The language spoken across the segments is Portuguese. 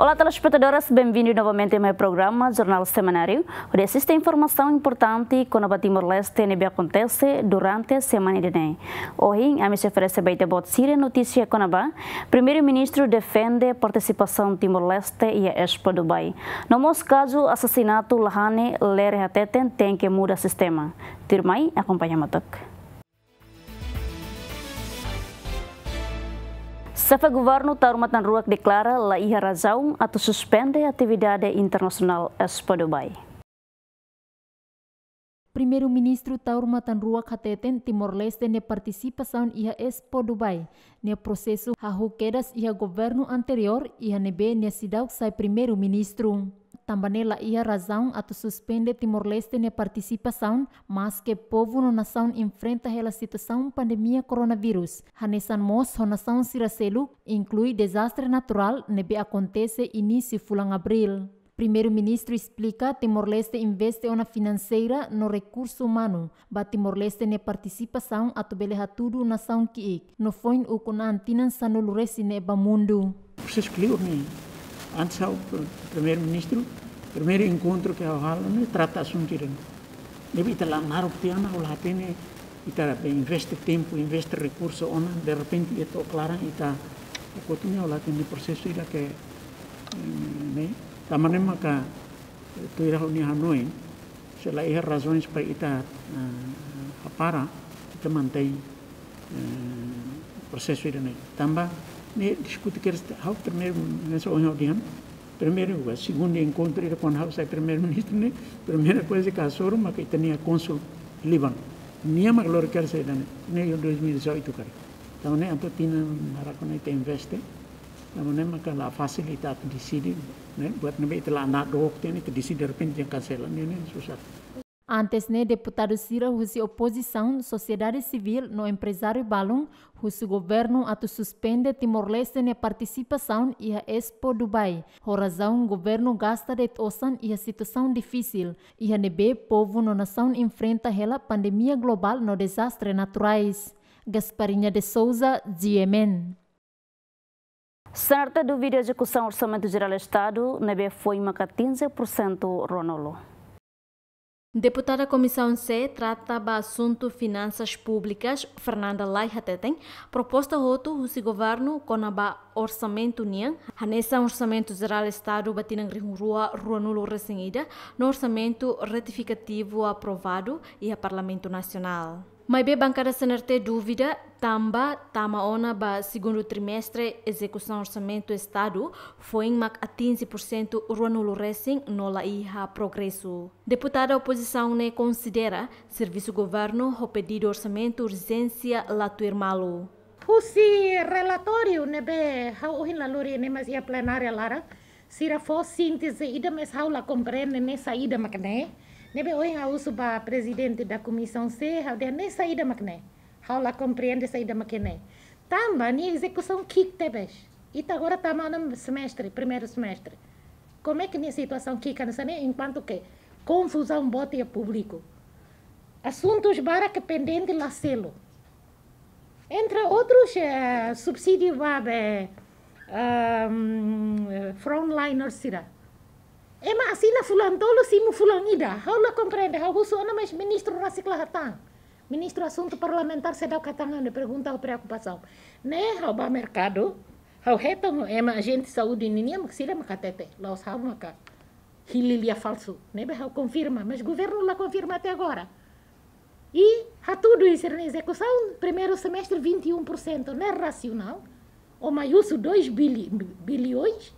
Olá, telespectadoras, bem-vindos novamente ao meu programa Jornal Semanário, onde existe informação importante com o Timor-Leste NB acontece durante a semana de NEM. Hoje, a me oferece Beita Botsire Notícia Conabá. Primeiro-ministro defende a participação Timor-Leste e a Expo Dubai. No nosso caso, assassinato Lahane Lerhateten tem que mudar sistema. Tirmai, acompanha-me. Sefa governo Tarumatan Ruak deklara la iha la atau suspende atividade internasional Expo Dubai. Primeiro-ministro Taur ruak Kateten Timor-Leste ne saun iha Expo Dubai, ne prosesu hahu kedas iha governo anterior iha nebe ne sidauk sai primeiro-ministro. também la ia razão a suspender Timor-Leste na participação, mas que povo na nação enfrenta a situação pandemia coronavírus. Hanesan Mos, a nação Siracelu, inclui desastre natural nebe acontece início fulan abril. Primeiro-ministro explica Timor-Leste investe na financeira no recurso humano. mas Timor-Leste na participação a tubelehatudo nação que é. No foi o kunan antinan sanuluresi neba mundo. Vocês né? antes ao primeiro-ministro, primeiro encontro que ao halo, né, trata assunto irem. Deve ita lá naro piana, o lá tene, ita investe tempo, investe recurso, ona, de repente ita oclara, ita o cotinha, o lá tene processo ira que, né, tamanema ka, tu ira honi hanoi, se la ira razões para ita uh, para, te mantém uh, eh, processo ira, né, tamba, Ne discutekerste hoofdpremier-minister Primeiro, o segundo encontro era com o Hausa primeiro-ministro, né? Primeira coisa que assoram, mas que tinha cônsul Líbano. Nem a glória quer ser, né? Nem em 2018, cara. Então, né? Então, tinha maracanã e investe. Então, né? Mas a facilidade de decidir, né? Buat nabi telah anak dok, tem, te decidir, de repente, dia cancela, né? Susah. Antes, né, deputado Cira husi oposição, sociedade civil, no empresário o husi governo ato suspende Timor-Leste na né, participação e a Expo Dubai. Horazão, governo gasta de osan e a situação difícil. E a nebe, povo no nação enfrenta ela pandemia global no desastre naturais. Gasparinha de Souza, Diemen. Certa do vídeo execução Orçamento Geral do Estado, nebe foi uma 14% Ronolo. Deputada Comissão C trata do assunto finanças públicas, Fernanda Laihateten, proposta roto o governo o orçamento nian, hanessa orçamento geral estado batinang rua rua nulo recém no orçamento retificativo aprovado e a Parlamento Nacional. Mai bem bancada Senar tem dúvida, tamba tama ona ba segundo trimestre execução orçamento estado foi em mac a 15% ruanulo racing nola iha progresso. Deputada oposição ne considera serviço governo o pedido orçamento urgência o Pusi relatório nebe hauhin laluri ne mas ia plenária lara, sira fo síntese ida mes haula compreende ne saída macne. Nebe oin a uso ba presidente da comissão C, hau de nem saída macne. o la compreende saída macne. Tamba ni execução kick tebes. E tá agora tá mal no semestre, primeiro semestre. Como é que nessa situação kick nessa enquanto que confusão bote a público. Assuntos para que pendente lá selo. Entre outros, eh, subsídio vai eh, um, frontliners será. Ema é asila fulan tolo então, simu fulan ida. Haula compreende, haula suana mas ministro rasikla hatang. Tá. Ministro assunto parlamentar se dá o de tá pergunta ou preocupação. Né, ba mercado. Hau é ema agente saúde ninia maxila é catete Lá os hau maca. Hililia falso. Né, hau confirma, mas governo lá confirma até agora. E há tudo isso na execução, primeiro semestre 21%, não é racional. O maiúsculo 2 bilhões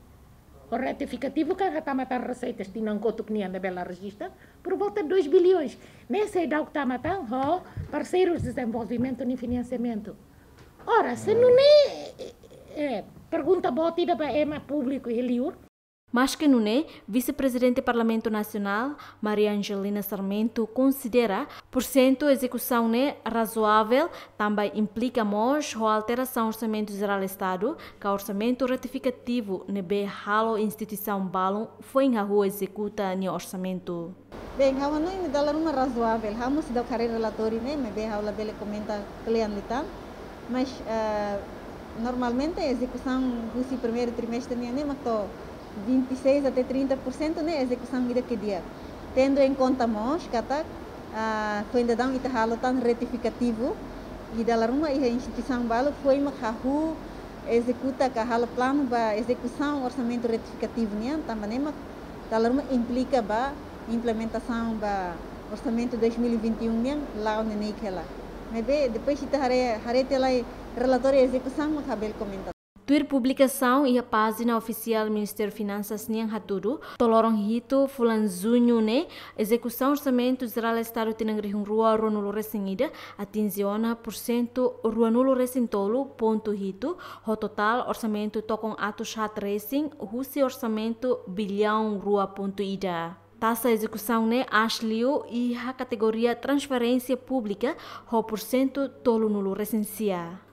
o retificativo é que está a matar receitas de Nangoto que na Bela Regista por volta de 2 bilhões. Nessa idade que está a matar, oh, parceiros de desenvolvimento e financiamento. Ora, se não é, é, é, é pergunta boa tida para EMA público e Eliur, mas que não é, vice-presidente do Parlamento Nacional, Maria Angelina Sarmento, considera por cento execução é razoável também implica mais a alteração do orçamento geral do Estado, que o orçamento Ratificativo nebe halo instituição balão foi em rua executa no orçamento. Bem, não é uma razoável, há muito da carreira relatório, né, me bem aula dele comenta cliente tal, mas uh, normalmente a execução do primeiro trimestre né, nem nem matou 26 até 30% na né, execução ida que dia. Tendo em conta mãos, que tá, uh, foi ainda dá um itarralo tão retificativo, e da laruma e a instituição balo foi uma carru executa carralo plano para execução orçamento retificativo né também mas da laruma implica ba implementação ba orçamento 2021 né lá onde nem que é lá mas depois se haré haré tela relatório execução mas cabelo comenta Tuir publicação e a página oficial do Ministério Finanças Nian Haturu, Tolorong Hito, Fulan Zunyu Ne, execução orçamento geral Estado Tinangri Rua Ruanulo Resingida, atinziona por cento Ruanulo Resintolo, ponto Hito, o total orçamento tocam ato chat racing, Rússia orçamento bilhão Rua ponto Ida taxa execução né asliu e a categoria transferência pública o por cento tolo nulo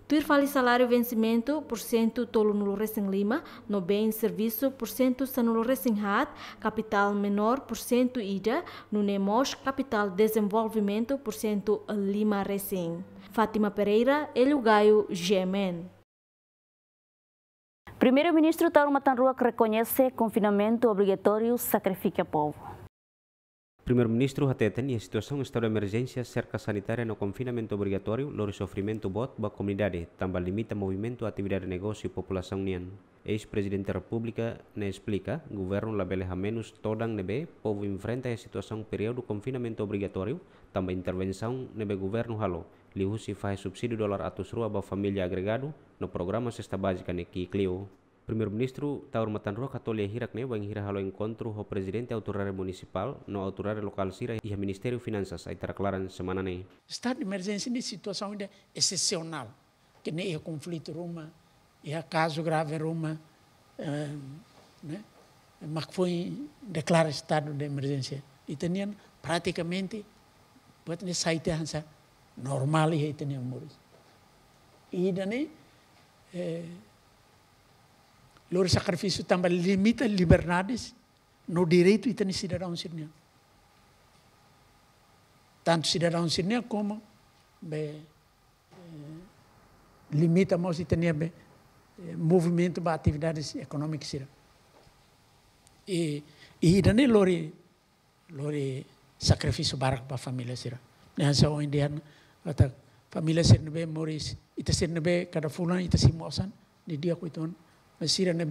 Tuir salário vencimento por cento tolo nulo recém Lima, no bem serviço por cento sanulo recém Hat, capital menor por cento ida, no Nemos capital desenvolvimento por cento Lima recém. Fátima Pereira, Elio Gaio, Gemen. Primeiro-ministro Tauro Matanrua reconhece confinamento obrigatório sacrifica povo. Primeiro-Ministro atenten e a situação está de emergência, cerca sanitária no confinamento obrigatório, loro sofrimento bot ba comunidade, também limita movimento, atividade de negócio e população nian. Ex-presidente da República ne né, explica, governo labeleja menos todan nebe, povo enfrenta a situação período confinamento obrigatório, também intervenção nebe governo halo. Liu se faz subsídio dólar atus rua ba família agregado no programa cesta básica ne né, que clio. primeiro-ministro ta hormatanroa Católia hirakne wa hira halo encontro ho presidente autoridade municipal no autoridade local sira e Ministério Finanças aí claran semana ne. Estado emergensi emergência de situação de excepcional, que nem é conflito Roma, é caso grave Roma, ne, né? mas foi declarado estado de emergência. E tinham praticamente buat ini saite hansa normal ya itu nih umur. Ini dan eh, loro sacrifício também limita liberdades no direito e tem cidadão sirniano. Tanto cidadão sirniano como be eh, limita mas e tem be eh, movimento para atividades econômicas. E e dani lori lori sacrifício barak para a família sira. Nessa o indiana, ata família sirnebe moris ita e sirnebe kada fulan ita e simosan di dia kuiton. masira na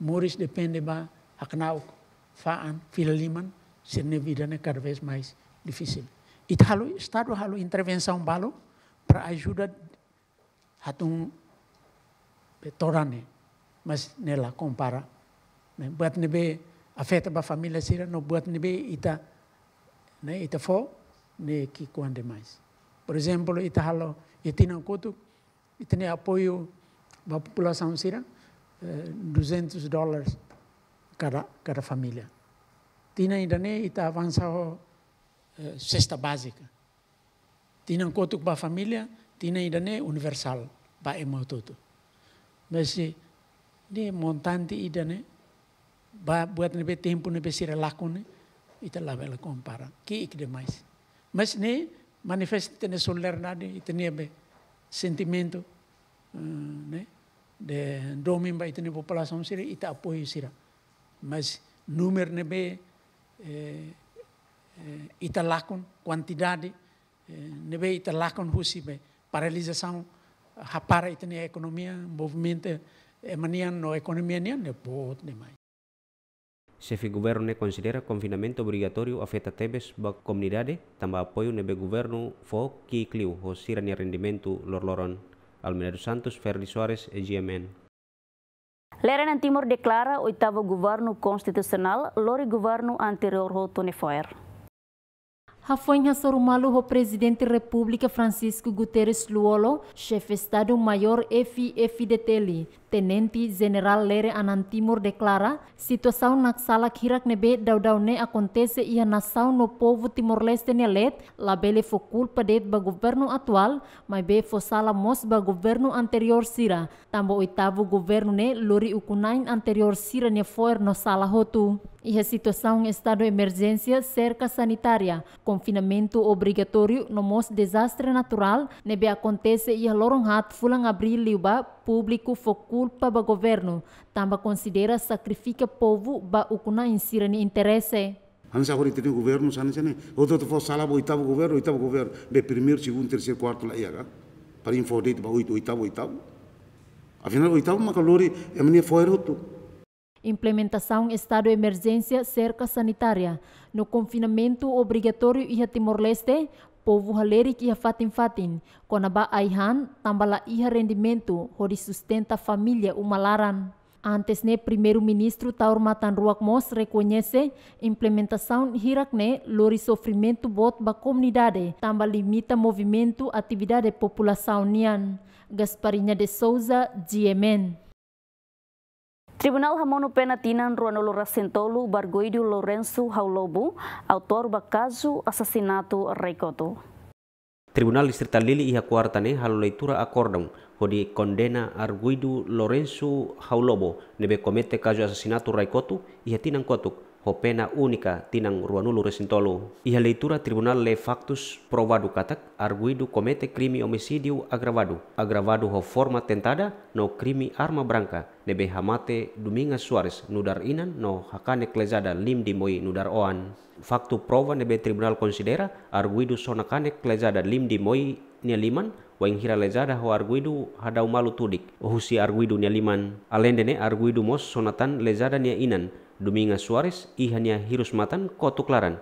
moris depende ba acnau faan filaliman ser na vida né cada vez mais difícil. E tá halo estado halo intervenção balo para ajuda hatung petorane mas nela compara né buat nebe afeta ba família sira no buat nebe ita né ita fo ne que quando mais por exemplo ita halo itina kutu itene apoio ba população sira 200 eh, dólares cada, cada família. Tinha ainda nem está avançado a eh, cesta básica. Tinha um coto para a família, tinha ainda nem universal para emo tudo. Mas se de montante ida né, ba buat nebe tempo nebe sira laku né, ita lá tá ela compara. Que que demais. Mas eh, né manifesta tem solidariedade, nada, sentimento, uh, né? de domin ba itini population sira ita tá apoio sira mas número ne be eh, eh, ita lakon quantidade eh, ne be ita lakon husi be paralisação hapara itini economia movimento emanian eh, no economia nian ne bot ne mai Chefe governo considera confinamento obrigatório afeta tebes ba comunidade, tamba apoio nebe governo fo ki cliu, ho sira rendimento lor loron. Almirante Santos, Ferdi Soares, EGMN. Leranan Timor declara oitavo governo constitucional, lori governo anterior ao Tony Foyer. Rafonha Malu, ho presidente da Francisco Guterres Luolo, chefe estado efi FIFDTL, Tenenti General Lere Anantimor declara, situação na sala kirak nebe ne acontece e ia nação no povo timor-leste nelet, bele fo culpa de ba governo atual, mas be foi sala mos ba governo anterior sira, tambo oitavo governo ne lori ukunain anterior sira ne foer no sala hotu. e a situação em estado de emergência cerca sanitária, confinamento obrigatório no mos desastre natural, nebe acontece e loron hat fulan abril liuba público fo culpa ba governo, tamba considera sacrifica povo ba ukuna insirani interesse. Ansa agora tem governo, ansa nem. Outro o sala o governo, né? o governo, be primeiro, segundo, terceiro, quarto lá ia, para o dito ba oitavo, oitavo. Afinal oitavo macalori é mania foi outro. Implementação estado de emergência cerca sanitária. No confinamento obrigatório e Timor-Leste, povo halerik ia fatin fatin. Konaba aihan, tambala ia rendimento, hori sustenta família umalaran. Antes ne primeiro-ministro Taur Matan Ruakmos reconhece implementação hirakne lori sofrimento bot ba comunidade, tamba limita movimento atividade população nian. Gasparinha de Souza, GMN. Tribunal Hamono Penatinan Ruanolo Racentolo Bargoidu Lorenzo Haulobo, autor bakazu caso assassinato Tribunal Distrik Lili iha kuartane halo leitura acordão hodi kondena Arguido Lorenzo Haulobo nebe komete caso assassinato Recoto iha tinan kotuk hopena unika unika ruanulu resintolu. Iha leitura tribunal le factus provado katak arguidu komete krimi omisidiu agravadu. Agravadu ho forma tentada no krimi arma branca, nebe hamate Duminga Suarez nudar inan no hakane klezada lim dimoi nudar oan. Faktu prova nebe tribunal considera arguidu sonakane klezada lim dimoi nialiman Wang hira lezada ho arguidu hadau malu tudik Ohusi arguidu nialiman alendene arguidu mos sonatan lezada nia inan Duminga Suarez ihanya hirusmatan kotuklaran,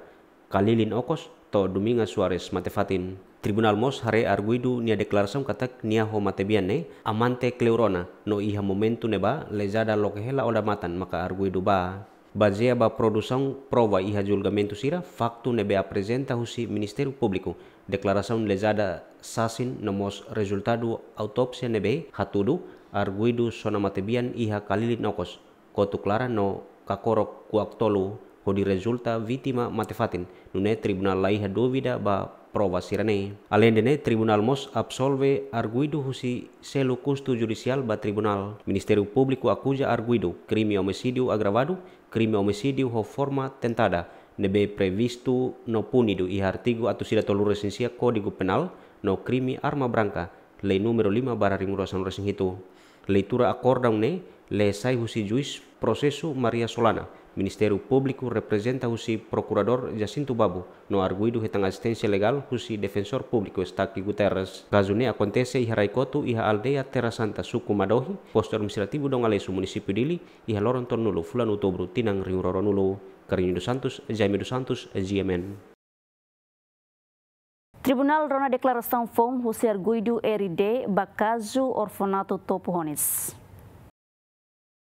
kalilin okos to Dominga Suarez matefatin. Tribunal mos hare arguidu nia deklarasam katak nia ho ne amante kleurona no iha momentu neba lezada lokehela matan maka arguidu ba. Baseia ba produção prova iha julgamento sira faktu nebe apresenta husi ministeru publiku declaração lezada sasin nomos resultado autopsia nebe hatudu arguidu sona matebian iha kalilin okos kotuklaran no kakorok kakoro kuaktolu hodi resulta vitima matefatin nune tribunal laiha dovida ba prova sirane alendene tribunal mos absolve arguido husi selu custo judicial ba tribunal ministeru publiku akuja arguido krimi omesidiu agravado krimi omesidiu ho forma tentada nebe previstu no punidu i artigo sida tolu resensia kodigo penal no krimi arma branca lei numero 5 barra resing itu. leitura acordão ne lesai husi juis prosesu Maria Solana. Ministério Publiku representa husi Procurador Jacinto Babu, no arguido retang assistência legal husi Defensor Público Estaqui Guterres. Caso ne acontece iha Raikoto iha aldeia Terra Santa Suku Madohi, posto administrativo dong alesu município dili iha Loron Tornulo, fulan utobru Tinang Rio Roronulo. dos Santos, Jaime dos Santos, GMN. Tribunal rona declaração FOM, José Arguido RD, Orfanato Topo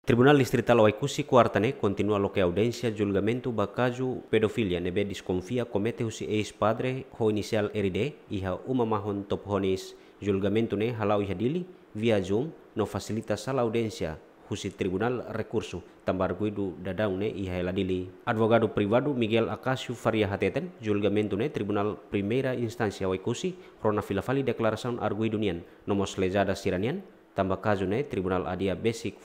Tribunal distrital Oicusi kuartane continua lo que audiencia julgamento bakaju pedofilia nebe disconfia comete husi eis padre ho inicial R.D. iha uma mahon top honis julgamento ne halau iha dili via zoom no facilita sala audiencia husi tribunal recurso tambar guidu dadau ne iha dili. advogado privado Miguel Acacio Faria Hateten julgamento ne tribunal primera instancia Waikusi rona filafali declaração arguidunian nomos lejada siranian tambah caso Tribunal Adia Basic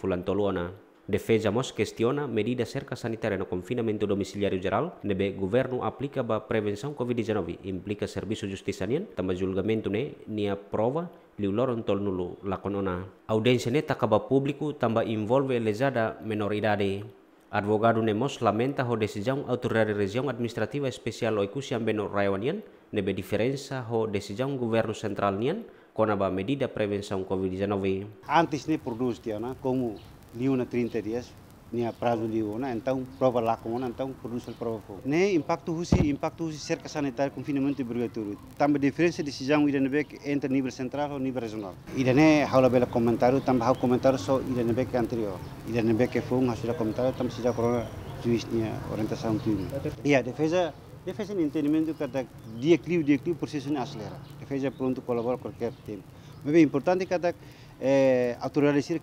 Defesa mos kestiona medida cerca sanitaria no confinamento domiciliario geral, nebe governo aplica ba prevenção COVID-19, implica serviço justicianien, tamba julgamento ne, nia prova, loron tol nulu lakonona. Audiência ne takaba publiku tamba involve lezada menoridade. Advogado mos lamenta ho decisão autoridade região administrativa especial oikusian beno raiwanian nebe diferença ho decisão governo central nian, kona ba medida prevenção COVID-19. Antes ni producía, na como ni na 30 dias, ni a prazo de una, então prova lá com na então produz o prova fogo. Ne impacto husi, impacto husi cerca sanitário, confinamento e obrigatório. Tamba diferença de ida nebek entre nível central ou nível regional. ne haula bela comentário, tamba hau comentário ida nebek anterior. nebek é fogo, um, haula comentário, também se já corona juiznya orientação tudo. Iya, defesa defesa entendimento cada dia kliu, dia kliu, prosesnya acelera ella pronto colabora con cualquier tema. Muy importante eh, que tak eh,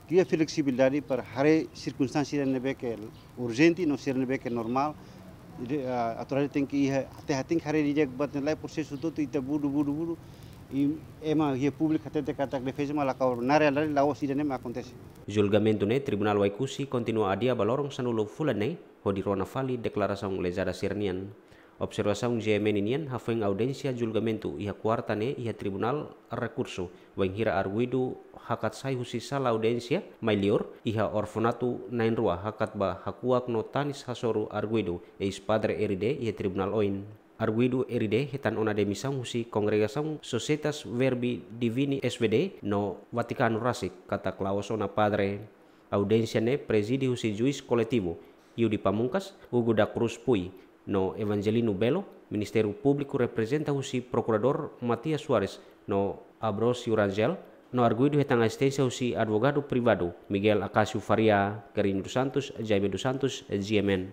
kia que flexibilidad para cada circunstancia en que urgente, no ser normal. Eh, Autoridad tem que ir que hari dia batendo lá por itu tudo e buru buru buru e é uma guia pública até que ataque defesa mas lá na realidade Julgamento ne Tribunal Waikusi kontinua adia balorong sanulo fulan né ho deklarasi Rona lezada sirnian observação de meninian hafeng audencia julgamento iha quartane ia tribunal recurso hira arguido hakat sai husisa la audencia mailior iha orfanato nainrua hakat ba hakuak no tanis hasoru arguido eis padre eride ia tribunal oin Arguido Eride hetan ona de misang husi kongregasang Societas Verbi Divini SVD no Vatikan Rasik kata ona Padre audiensia ne presidiu si juiz coletivo Yudi Pamungkas Hugo da Cruz Pui no Evangelino Belo, Ministério Público representa o si Procurador Matias Soares, no Abrosio Rangel, no arguido retang assistência o si advogado privado Miguel Acácio Faria, Carinho dos Santos, Jaime dos Santos, GMN.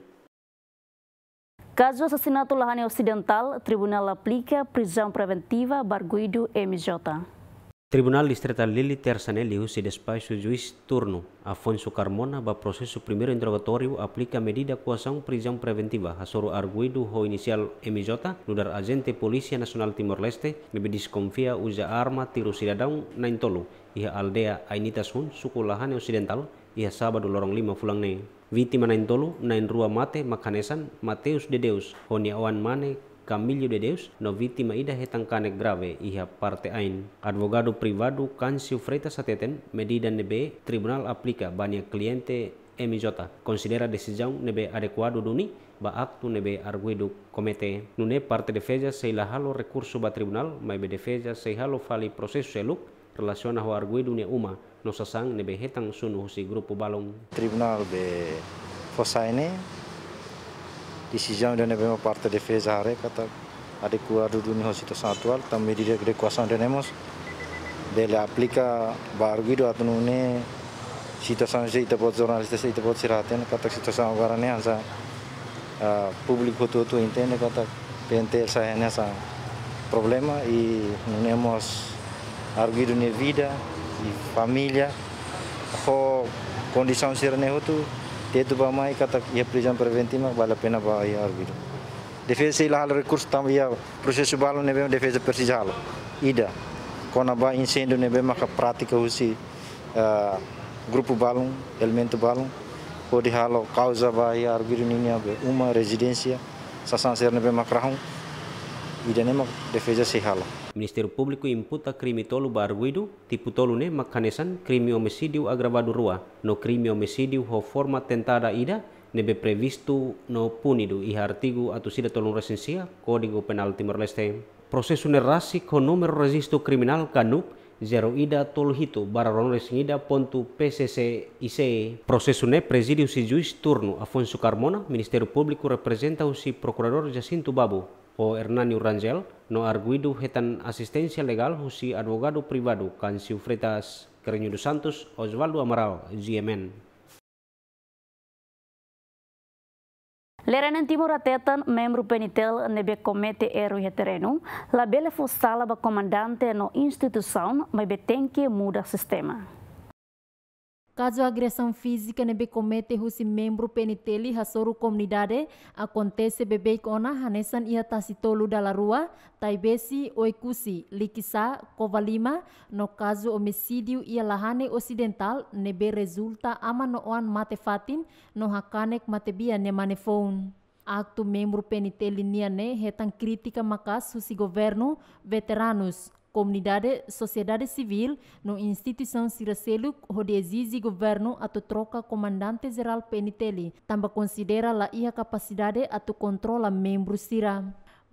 Caso assassinato Lahane Ocidental, Tribunal aplica prisão preventiva barguido MJ. Tribunal Distrito Lili Tersanelli se despacho juiz turno Afonso Carmona ba processo primeiro interrogatório aplica medida coação prisão preventiva a soro arguido ho inicial MJ no dar agente Polícia Nacional Timor-Leste bebe desconfia usa arma tiro cidadão na intolo ia aldea Ainitas Hun suku Lahane Ocidental ia sábado lorong lima fulang ne. Vítima na intolo na rua mate Macanesan, Mateus Dedeus honiawan mane Camillo de Deus, no vítima ida hetancanek grave iha parte ain. Advogado privado Cancio Freitas ateten, medida nebe, tribunal aplica banya kliente MJ. Considera decisão nebe adequado duni, ba acto nebe arguido komete, Nune parte defesa seila halo recurso ba tribunal, maibe defesa sei halo fali proses seluk, relasiona ho arguido ne uma, no sasang nebe hetang sunu si grupo balong. Tribunal be fosaine decisão da mesma parte defesa área kata adequado do nosso situação atual, também medida de adequação temos dele aplica barguido atnu ne situação se ita pode jornalista se ita pode ser até kata situação agora né ansa ah, público todo entende kata pente essa nessa problema e temos arguido ne vida e família ho condição ser ne outro e după mai kata ia prison preventivă, vale pena ba ia arbitru. Defesa ila hal recurs tam ia processo balu nebe defesa persijal. Ida. Kona ba incêndio nebe maka pratica usi uh, grupo balum, elemento balum. Pode halo causa ba ia arbitru ninia be uma residência. Sasan ser nebe makrahum. Ida nema defesa se halo. Ministério Público imputa crime tolo barguido, tipu tolu ne makanesan krimi omesidiu agravadu rua, no krimi omesidiu ho forma tentada ida, nebe previstu no punidu ihartigu atu atusida tolu resensia kodigo Penal Timor-Leste. Proseso nerasi ko número registro kriminal kanuk zero ida tolu hitu bara ronores pontu PCC ICE. Procesune presidiu si juiz turno Afonso Carmona, Ministeri Publiku representa si Procurador Jacinto Babu o Hernani Rangel no arguido hetan asistencia legal husi advogado privado Cancio Freitas Carreño dos Santos Osvaldo Amaral GMN. Leranan Timor atetan membro penitel nebe comete erro e terreno, la bela fossala ba comandante no instituição, mas betenque muda sistema. Caso agressão física nebe comete husi membro peniteli hasoru komunidade, acontece bebe ona hanesan ia tasitolu dala rua taibesi oikusi likisa kovalima no caso homicídio ia lahane ocidental nebe resulta ama no oan mate fatin no hakanek matebia ne manefon. Aktu membro peniteli ne hetan kritika makas husi governo veteranus. comunidade, sociedade civil, no instituição Ciracelo, Rodezis e governo a troca comandante geral PNTL. Também considera a ia capacidade a controla membro Cira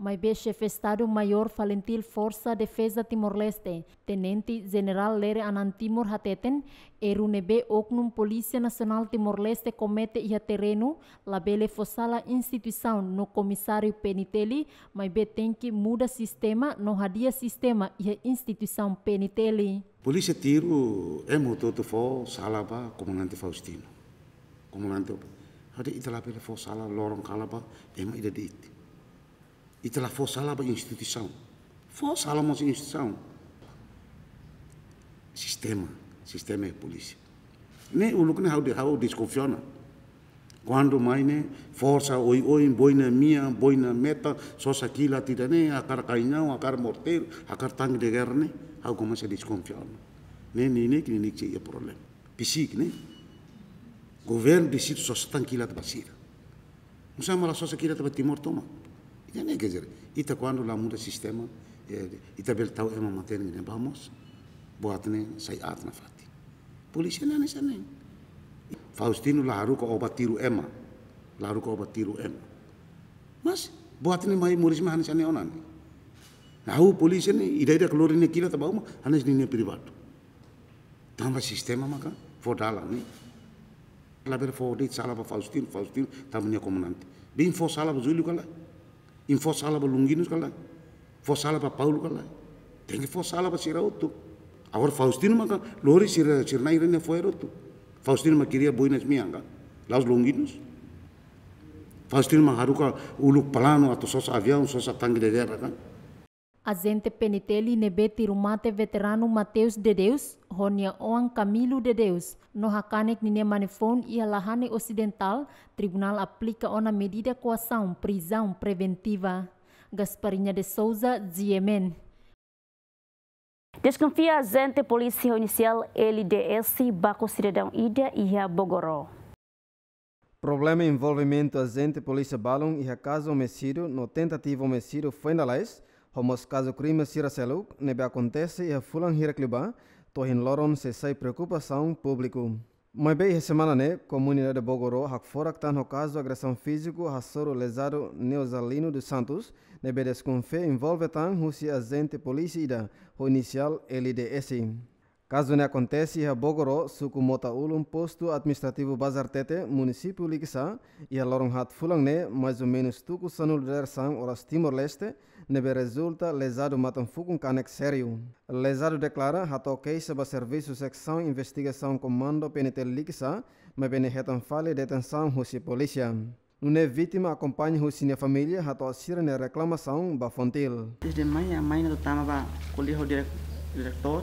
mai bem chefe Estado-Maior Falentil Força Defesa Timor-Leste, Tenente General Lere Anantimor Hateten, erunebe oknum Polícia Nacional Timor-Leste comete ia terreno, labele fosala instituição no Comissário Peniteli, mai bem tem que muda sistema, no hadia sistema ia instituição Peniteli. Polícia tiro é mototo fo salaba comandante Faustino. Comandante, hadi italabele fo sala lorong kalaba, ema ida diit e te la fost ala bă instituição. Fost ala mă instituição. Sistema, sistema e é polícia. Ne o lucru ne hau de hau desconfiona. Quando mai ne né, força oi oi boina minha, boina meta, só saquila tirane, né, a car cainão, a car morteiro, a car tanque de guerra ne, né. hau começa a desconfiona. Ne ne ne que ne que é problema. Pisic né Governo decide só se saquila de basira. Não sei mas só se saquila de Timor toma. Ya nih kejar. Ita kuandu lah muda sistema. Ita bel tahu emang materi ini bahmos. Buat nih saya at nafati. Polisi nane sana. Faustino lah haru ke obat tiru ema. Lah haru ke obat tiru ema. Mas, buat nih mai murisme hanya sana onan. Nahu polisi nih ida e ida keluar ini kira tabau mah hanya sini nih pribadi. Tanpa sistema maka fodala nih. Labir fodit salah pak Faustino, Faustino tamunya komunanti. Bin fodala bujuli kalah. Είναι φως άλαβα Λουγκίνους καλά. Φως άλαβα Παύλου καλά. Δεν είναι φως άλαβα σειρά ότου. Αγόρ Φαουστίνου μα καλά. Λόρι σειρνά είναι φοέρο του. Φαουστίνου μα κυρία μπορεί να είναι μία καλά. Λάζ Λουγκίνους. Φαουστίνου μα χαρούκα ούλου πλάνου από το σώσα αβιάνου, καλά. Azente Peniteli Nebe Tirumate Veterano Mateus de Deus, Ronia Oan Camilo de Deus, no Hakanek Nine Manifon e Alahane Ocidental, Tribunal aplica ona medida coação prisão preventiva. Gasparinha de Souza, Ziemen. Desconfia agente polícia inicial LDS Baco Cidadão Ida e a Bogoró. Problema envolvimento agente polícia Balon e a casa homicídio no tentativa homicídio foi na Homos caso crime sira seluk, nebe acontece e fulan hirakliba, tohin loron se sai preocupação público. Mas bem, essa semana, né, comunidade de Bogoró, Hakforak tá no caso de agressão físico a soro lesado Neozalino dos Santos, nebe desconfé envolve tan Rússia agente polícia ida, o inicial LDS. Caso ne acontece, ia Bogoró, suku mota ulum posto administrativo Bazar Tete, município e a lorong hat fulang ne, mais ou menos tuku sanul dersang oras Timor-Leste, nebe resulta lesado matam fukun canex sério. Lesado declara hat ok seba serviço secção investigação comando PNT Ligisan, mas bene retan fale detenção russi polícia. Une vítima acompanha Rusinia família hato osira ne reclamação fontil. Desde manhã, a mãe do Tama ba colher o diretor,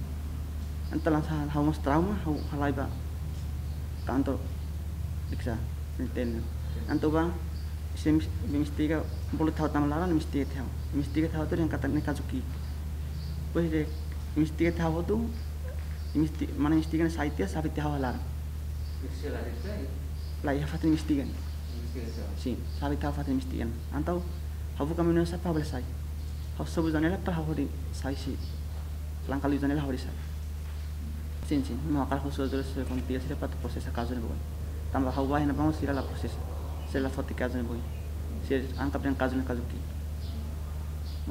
ang talang sa halawang trauma, halay ba? Kanto, diksa, nintin. Anto ba, si Misti ka, bulit tao tamang laran, Misti ka tao. Misti ka tao to rin, katang ni Kazuki. Pwede, Misti ka tao to, Misti, mana Misti ka na sa itiya, sabi tao halar. Lai, hafatin Misti ka. Si, sabi tao hafatin Misti ka. Anto, hafu kami nyo sa pabalasay. Hafu sabu zanela, pa hafu di sa isi. Langkali zanela hafu di Sinsin, mawakal dulu terus kumpil sila patu proses akazo ni bukan. Tambah hawa hina bangun sila la proses, sila foti kazo ni bukan. Sila angkap yang kazo ni kazo Mau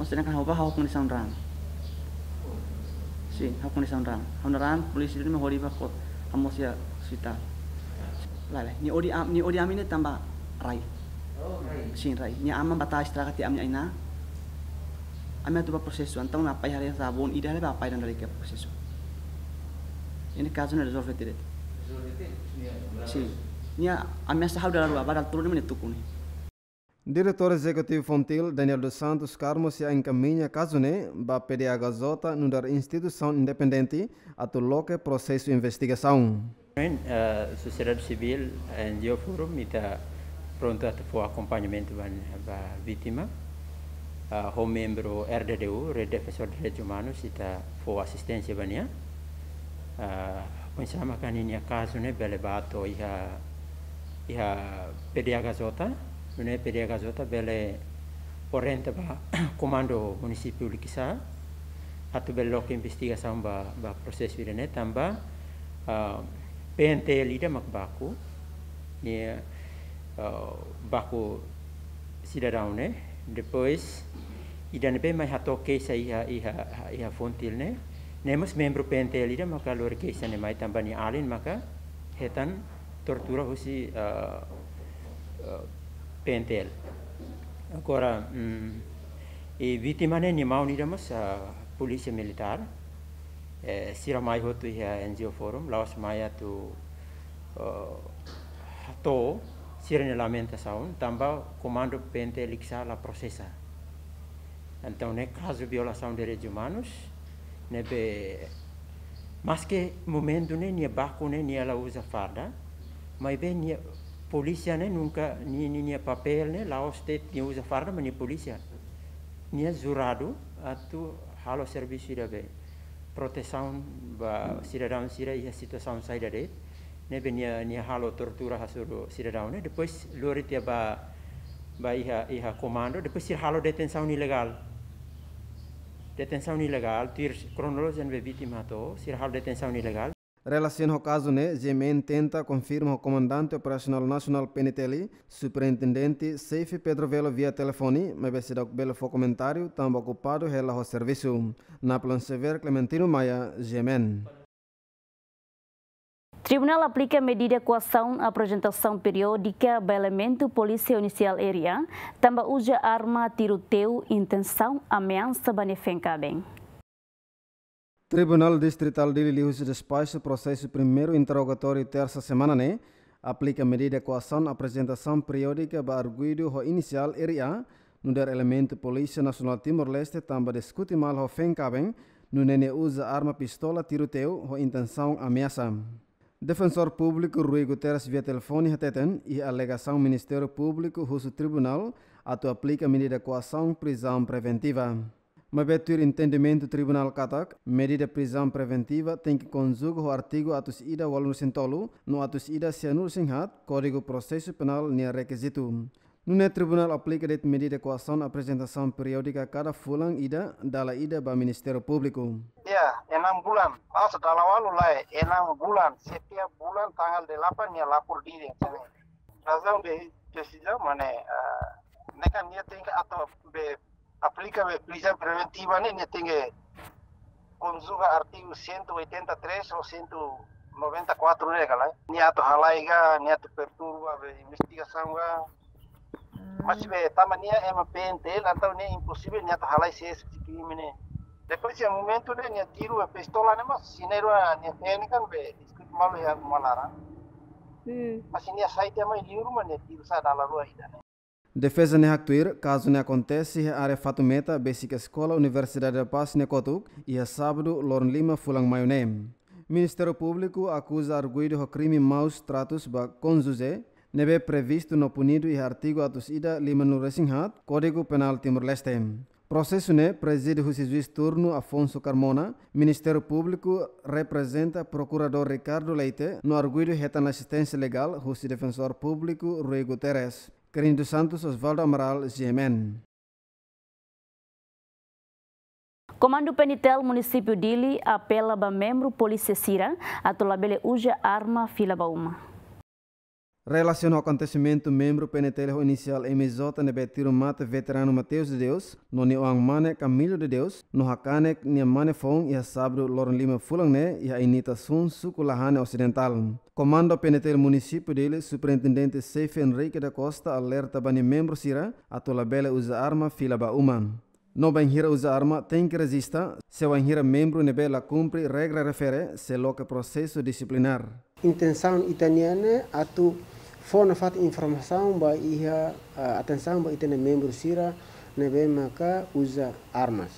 Maksudnya kan hawa hawa kuni saundran. Si, hawa kuni saundran. Haundran polisi ini menghori bakot, hamo sila sita. Lale, ni odi am, ni odi am ini tambah rai. Sin rai. Ni amam batas istirahat ti amnya ina. Amnya tu proses tuan, tahu apa yang hari sabun, idah hari apa yang dari ke proses tuan. ini kasusnya resolve tidak sim nia ameaça hauda larua bagal turun mene tukuni Diretor Executivo Fontil, Daniel dos Santos Carmo, se encaminha caso ne ba PDA Gazota no dar instituição independente a loque processo de investigação. A eh, sociedade civil e o fórum está pronto a o acompanhamento da vítima. Eh, o membro RDDU, Rede Defensor de Direitos Humanos, está fazendo assistência. Bania. Mwisama kanini akkaasune bele baatto iha iha pediagasota pedia pediagasota bele corrente ba comando municipio likisa atu bele lokki investigação ba ba processo virene tamba pente lida mak baku ni uh, baku sidaraune depois ne be mai hatoke sa iha iha iha fontilne Nemus membro dia maka luar keisane mai tambani alin maka hetan tortura husi uh, uh, pentel. Agora um, e vitimane ni mau nidamos uh, militar eh, sira mai hotu ya NGO forum lawas maya tu uh, to sira lamenta saun tamba komando pentel iksa la prosesa. Então, kasu biola saun de jumanus nebe maske momento ne nia baku ne ala uza farda mai be ni polisia ne nunca ni ni ni papel ne la state ni uza farda ma ni polisia ni zurado atu halo servisi be, protesaun ba sidadaun sira ia situasaun saida de be ni ni halo tortura hasuru sidadaun ne depois lori ti ba ba iha iha komando depois sir halo detensaun ilegal detenção ilegal, tirs cronologia de vítima to, sirhal detenção ilegal. Relacionado ao caso, né, GMN tenta confirmar o comandante operacional nacional PNTL, superintendente Seife Pedro Velo via telefone, mas se o belo comentário, também ocupado relação ao serviço. Na plan Sever Clementino Maia, GMN. Tribunal aplica medida coação à apresentação periódica elemento polícia inicial aérea, também usa arma tiroteio, intenção, ameaça bem. Tribunal Distrital de Lilius despacha processo primeiro interrogatório terça semana, né? Aplica medida coação à apresentação periódica para arguido inicial aérea, no der elemento Polícia Nacional Timor-Leste também discute mal ho fencabem, no nene usa arma pistola tiroteio, ho intenção ameaça. Defensor Público Rui Guterres via telefone reteten e alegação Ministério Público russo Tribunal ato aplica medida coação prisão preventiva. Mas betur entendimento Tribunal Katak, medida prisão preventiva tem que conjugar o artigo atos ida walur sintolu no atos ida cianur singhat Código Processo Penal nia requisito. Nune Tribunal aplica det medida com ação apresentação periódica cada fulang ida dala ida ba Ministério Público. Ya, enam bulan. Mas walu lai e, enam bulan. Setiap bulan tanggal delapan ya lapor diri. Razão de decisão mane uh, neka nia tenga atau be aplica be prisão preventiva ne nia tenga conjuga artigo 183 ou 194 nega lai. Nia to halaiga, nia to perturba be investigação ga mas se é masibe tamania MPNT lantau nem imposible nia tahalai ses crimine eh. depois esse momento né nia tiro eh, a pistola né ¿ah? mm. mas sineiro a nia né kan be discut mal ya malara mas nia sai tema liur mas nia tiro sa dala rua ida Defesa ne actuir, caso ne acontece, a área Fatumeta, Basic Escola, Universidade da Paz, Necotuk, e a sábado, Lorn Lima, Fulang Maionem. Ministério Público acusa arguido o crime maus tratos ba conjuze Neve previsto no punido e artigo atus ida lima no Resinghat, Código Penal Timor-Leste. Processo ne preside o juiz turno Afonso Carmona, Ministério Público representa Procurador Ricardo Leite no arguido retan assistência legal o defensor público Rui Guterres. Querido Santos Osvaldo Amaral, GMN. Comando Penitel, município Dili, apela para membro polícia Sira, tolabele uja arma fila Relaciona o acontecimento membro penetelho inicial MJ nebe tiro mata veterano Mateus de Deus, no ne mane Camilo de Deus, no hakanek ne mane e a sabro Loren lima Fulangne, e ia inita sun suku ocidental. Comando penetel município dele, superintendente Seif Henrique da Costa alerta bani membro sira, a bela usa arma fila ba uman. No banhira usa arma tem que resistir, se o banheira membro nebe la cumpre regra refere, se loca processo disciplinar intenção italiana tu forna fat informação ba iha uh, atenção ba itene membro sira nebe maka usa armas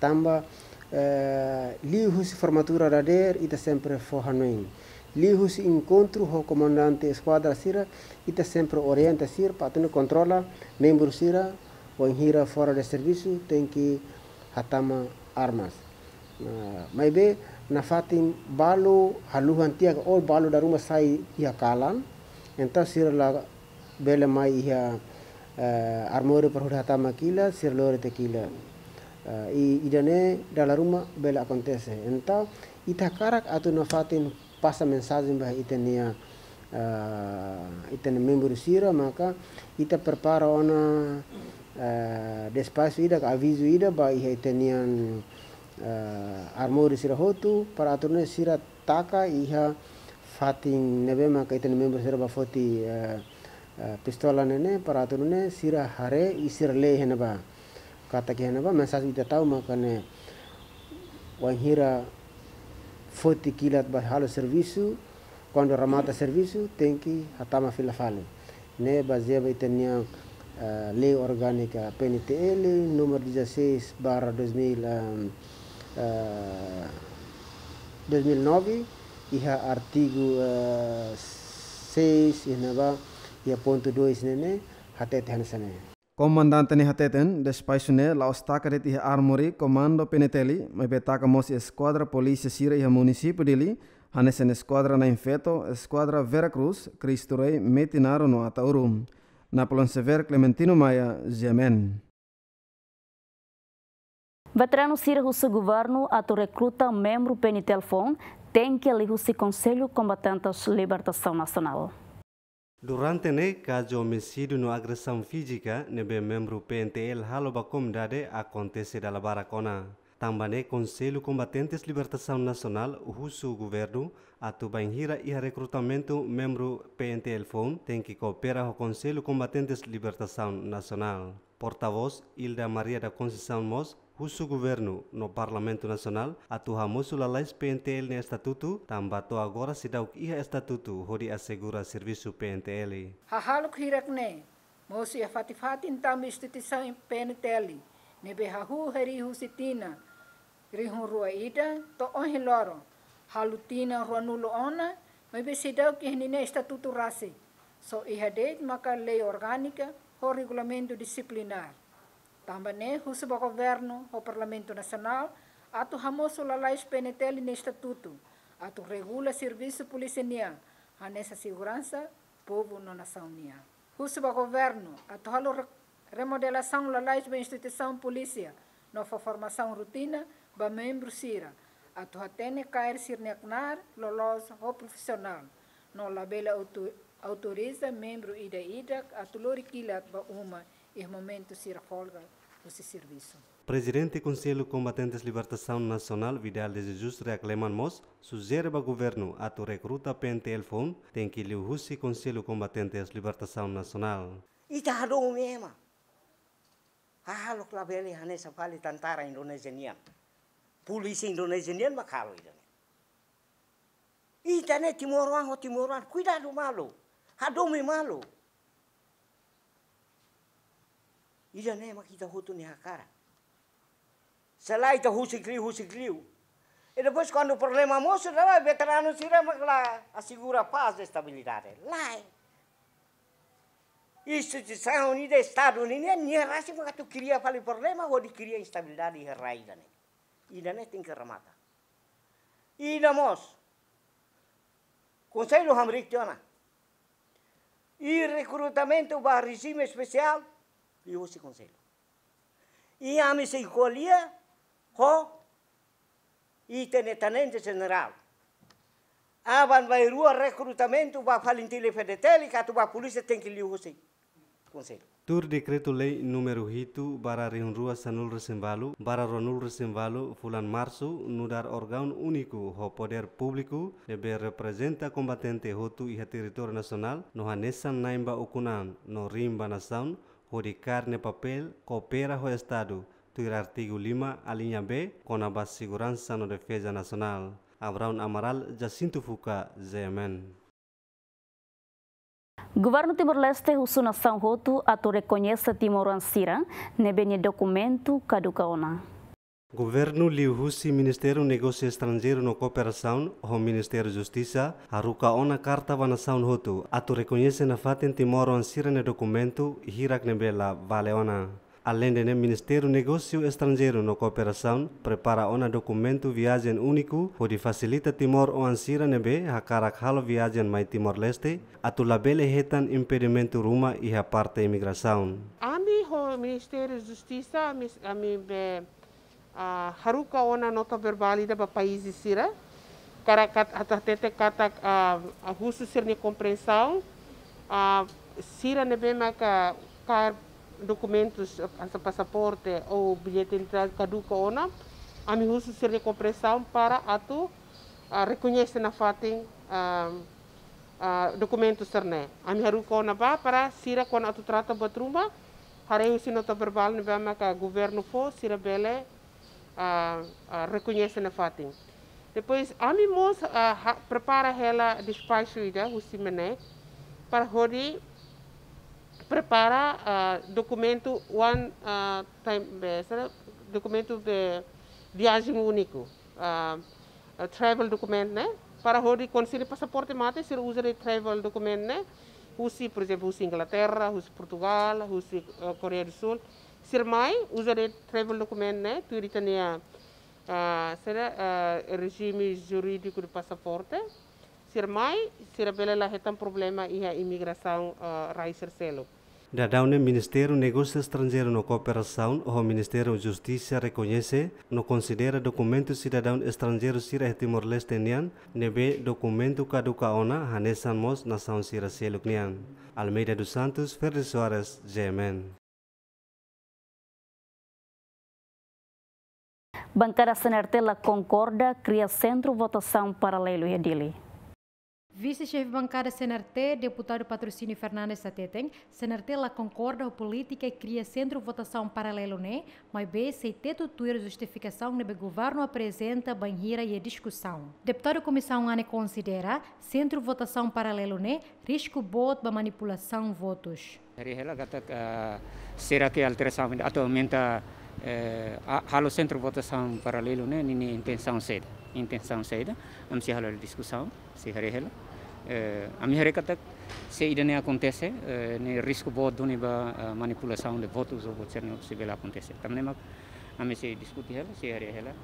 tamba uh, formatura radar ita sempre fohanoin lihus encontro ho comandante esquadra sira ita sempre orienta sira para tener controla membro sira o hira fora de serviço tem que hatama armas uh, bem nafatin balu haluhan tiak ol balu daruma sai ia kalan enta la bela mai ia uh, eh, armore perhudata makila lore tekila uh, eh, i idane dalaruma bele entah enta karak atu nafatin pasa mensagem bah itenia uh, eh, itene membro sira maka ita prepara ona uh, despacio ida avizu ida ba ia itenian Eh, armori sira hotu para aturne sira taka iha fatin nebe ma kaiten member sira bafoti eh, eh, pistola nene para aturne sira hare isir le henaba kata ke henaba mesas ita tau makane wanhira foti kilat ba halo servisu quando ramata servisu tenki hatama filafale ne bazeba itenia Uh, lei orgânica PNTL, número 16, barra 2000, um, 2009 eh, iha artigo 6 eh, ihnaba ia ponto 2 nene hatete hansane Komandante ni hateten despaisune la ostakaret iha armory komando peneteli mebetaka mosi esquadra polisi sira iha município dili hanesen esquadra na infeto esquadra Veracruz Cristo Rei metinaro no ataurum Napoleon Sever Clementino Maya Ziamen Veterano Sirro se governo ato recruta membro Penitelfon tem que ali o Conselho Combatentes Libertação Nacional. Durante ne caso homicídio no agressão física, nebe membro PNTL haloba comunidade acontece da Baracona. Também Conselho Combatentes Libertação Nacional, o governo, atuba em hira e recrutamento membro PNTL FON tem que cooperar o Conselho Combatentes Libertação Nacional. Porta-voz Hilda Maria da Conceição Mos Husu governo no Parlamento Nacional atu hamusu lalais PNTL ne estatuto tamba to agora sidauk iha estatuto hori assegura serviço PNTL. Hahalo hirak ne mosi afatifati intam instituição PNTL ne behahu heri husitina rihun ida to onhiloro halutina ruanulo ona me besidauk ihnine estatuto rase. So iha det maka lei orgânica ou regulamento disciplinar. Também o seu governo, o Parlamento Nacional, atuamos ramoso lalais penetel no estatuto, atu regula serviço policial, a nessa segurança, povo na nação nia. O seu governo, ato halo remodelação lei da instituição polícia, nova formação rotina, ba membro sira, ato atene cair sirnecnar, lolos ou profissional, no labela autoriza membro ida ida, ato lorikila ba uma e momento se folga esse serviço. Presidente do Conselho Combatentes de Libertação Nacional Vidal de Jesus Recleman Mos sugere ao governo a to recruta PNTL Fon tem que lhe o Conselho Combatentes de Libertação Nacional. E tá do mesmo. Ah, lo claveli hanesa vale tantara indonesian. Polícia indonesian mas idan. E tá né Timor Timor cuidado malo. Hadome malo. Ijanemakita hutunihakara. Sela ita husikli husikliu. E depois, quando o problema moço, lá, veterano Cirema lá assegura a paz e estabilidade. Lá. isso Instituição Unida, Estado Unido, nem assim que tu queria para o problema ou de cria instabilidade e raiz. E daí tem que rematar. E da moço, Conselho Hamric Tiona. E recrutamento para regime especial, e o conselho E a misericordia ho e tenetamento general. Avan vai rua recrutamento, vai falintile fedetele, catu a polícia tem que lhe o conselho. Tur Decreto-Lei número 8 para Rinrua Sanul Resembalo, para Ronul Resembalo, Fulan Março, Nudar Órgão Único, o Poder Público, EB representa combatente Hotu e a território nacional, no Hanessan Naimba Okunan, no Rimba Nação, Juricar ne papel coopera o Estado. Tuir artigo 5, alinha B, Conabas Segurança no Defesa Nacional. Abraão Amaral Jacinto Fuca, Zemen. Governo Timor-Leste Husuna São Roto, a tu Timor-Ansira, ne benye documento caducaona. Governo li husi Ministerul Negócio Estrangeiro no Cooperação, o Ministério da Justiça, aruca ona carta vanação hotu, atu reconhece na faten timoro ansira ne documento hirak nebela valeona. Além do Ministério Negócio Estrangeiro no Cooperação, prepara ona documento viagem único, de facilita Timor o ansira nebe a halo viagem mai Timor-Leste, atu labele hetan impedimento ruma e a parte imigração. Ami ho Ministério da Justiça, ami be... a haruka ona nota verbali da países sira cara atatete kata a a russo ser ne compreensão a sira ne bema ka car documentos essa passaporte ou bilhete de entrada caduca ona a mi russo ser ne compreensão para atu a reconhece na fatin a uh, documentos terne. Ami haru ko na ba para sira kon atu trata batruma. Hareu sinota verbal ne que maka governo for, sira bele a uh, reconhece na Fatim. Depois, a minha moça prepara ela despacho ida, o Simené, para hori prepara uh, documento one uh, time, eh, documento de viagem único, travel documento né? Para hori consiga passaporte mate, se usa de travel documento né? Usi, por exemplo, usi Inglaterra, usi Portugal, usi uh, eh, Coreia do Sul ser mãe, vous aurez très bon document, né, pour uh, será uh, regime jurídico do passaporte. Ser mãe, se bela, lá um problema e a imigração uh, raiz selo. Da o Ministério Negócio estrangeiro no Cooperação, o Ministério da Justiça reconhece, não considera documento cidadão estrangeiro sira Timor-Leste nian, neve documento caduca ona hanesan mos nação sira Selo nian. Almeida dos Santos, Ferri Soares, GMN. Bancada Senartela concorda, cria centro votação paralelo e edili. Vice-chefe bancada CNRT, deputado Patrocínio Fernandes Atetem, CNRT la concorda com a política e cria centro votação paralelo né, mas bem se teto tuir justificação que o governo apresenta banheira e discussão. Deputado comissão ane considera centro votação paralelo né, risco bot para manipulação votos. Ah, será que a alteração atualmente Eh, halo centro votação paralelo né nini intenção seda intenção seda am se halo eh, discussão se harehela eh, am hare katak se ne acontece ne risco bo doni ba manipulação de votos ou votos se vela acontece também am se discutir hela se harehela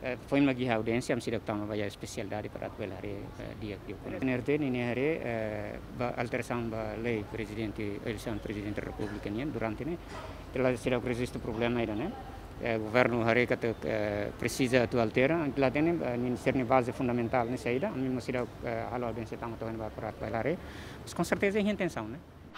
Eh, poin lagi audiensi am sidak tama baya spesial dari parat bel hari eh, dia kiukun. Nerte ini hari eh, ba alter samba lei presidente elsan presidente ini. durante ini telah sidak resistu problema idane. Governo hari kata precisa tu altera antila ini nin serne base fundamental ne saida masih sidak hal audiensi tama tohen ba parat bel hari. Com certeza a gente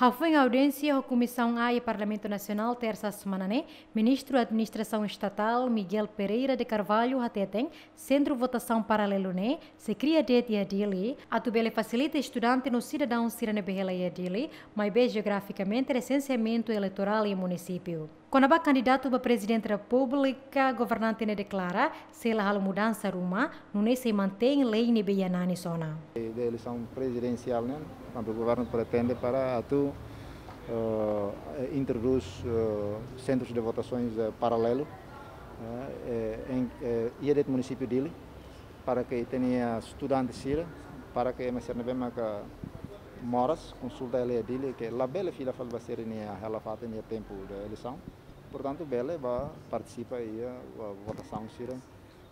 Houve audiência a Comissão A e Parlamento Nacional terça semana, né? Ministro da Administração Estatal Miguel Pereira de Carvalho até tem centro votação paralelo, né? Se cria de dia dele, a tubele facilita estudante no cidadão Sirene Behela e Adili, mais bem geograficamente recenseamento eleitoral e município. Quando a candidato para presidente da República, governante ne né, declara se la hal mudança ruma, não é se mantém lei ne né, beyanani né, sona. A é, eleição presidencial, né? Quando o governo pretende para atu uh, eh, introduz uh, centros de votações uh, paralelo uh, em uh, município dele, para que tenha estudantes sira, para que mas não vem moras consulta ele dele que lá bela fila falva ser a relação fata tempo da eleição. Portanto, bele vai, participa aí a, votação Cira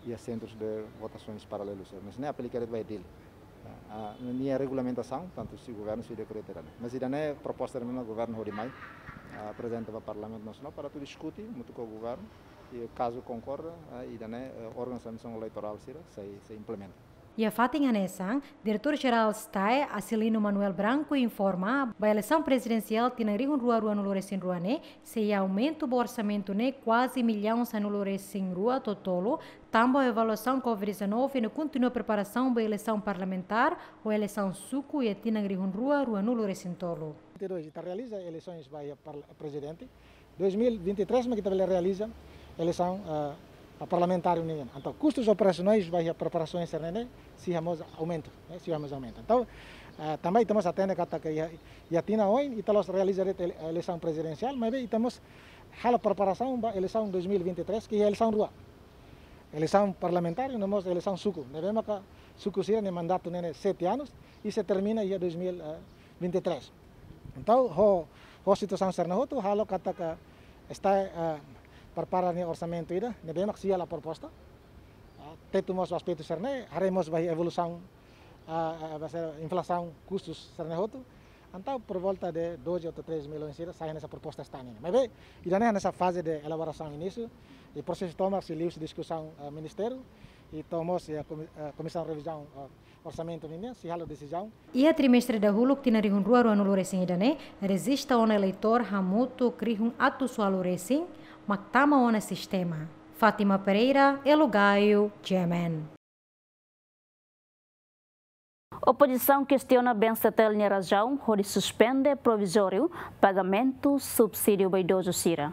e a centros de votações paralelos. Mas não é aplicado vai ele. Ah, não é regulamentação, tanto se o governo se decretará. Mas ainda não é proposta do governo Rodimai, ah, apresenta para o Parlamento Nacional para tu discutir muito com o governo e caso concorra, ah, ainda não é organização eleitoral se, se implementa. E a fatin anesan, diretor-geral STAE, Celino Manuel Branco, informa a eleição presidencial tinha um rua rua no em Ruané, se aumenta o orçamento ne quase milhões no em Rua totolo, também a evaluação Covid-19 e continua a preparação para eleição parlamentar ou eleição suco e tinha um rua rua no em Tolo. 2022 realiza eleições para presidente, 2023 kita realiza eleição uh, a parlamentar nenhum. Então, custos operacionais vai a preparação externa, se vamos aumento, né, né? se né? Então, eh, temos aumento. Então, uh, também estamos atendendo que que já, já tinha hoje, e estamos realizando a eleição presidencial, mas bem, estamos a preparação para a eleição 2023, que é a eleição rua. Eleição parlamentar, e nós eleição suco. Devemos que suco seja de mandato de né, sete anos e se termina em eh, 2023. Então, a situação externa, eu a que está... Uh, preparar o orçamento ainda ne bem maxia a proposta. Ah, temos o aspecto cerne, haremos a evolução a ah, ah, er inflação, custos cerne outro. Então, por volta de 12 ou 13 milhões sai nessa proposta estranha. Mas bem, ida nessa fase de elaboração início, e processo toma se livre discussão uh, ministério e tomamos a comissão de revisão orçamento ini sihalo decisão. Ia trimestre da huluk tina rihun ruaru anulure sing idane resista on eleitor hamutu krihun atu sua resing magtamaon sistema. Fatima Pereira, Elugaio, Yemen. Oposição questiona Bencetel Nherajão, onde suspende provisório pagamento subsídio para idoso Sira.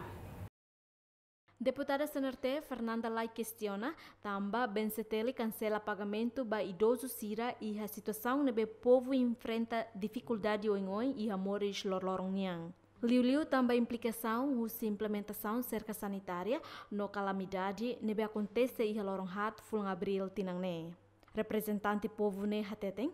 Deputada Senerte Fernanda Lai questiona, também Bencetel cancela pagamento para idoso Sira e a situação o povo enfrenta dificuldade oinhoi e amores lororonian. Liu-liu também implicação usa implementação cerca sanitária no calamidade nebe acontece e lorong hat fulng abril tinang ne. Representante povo ne hateteng,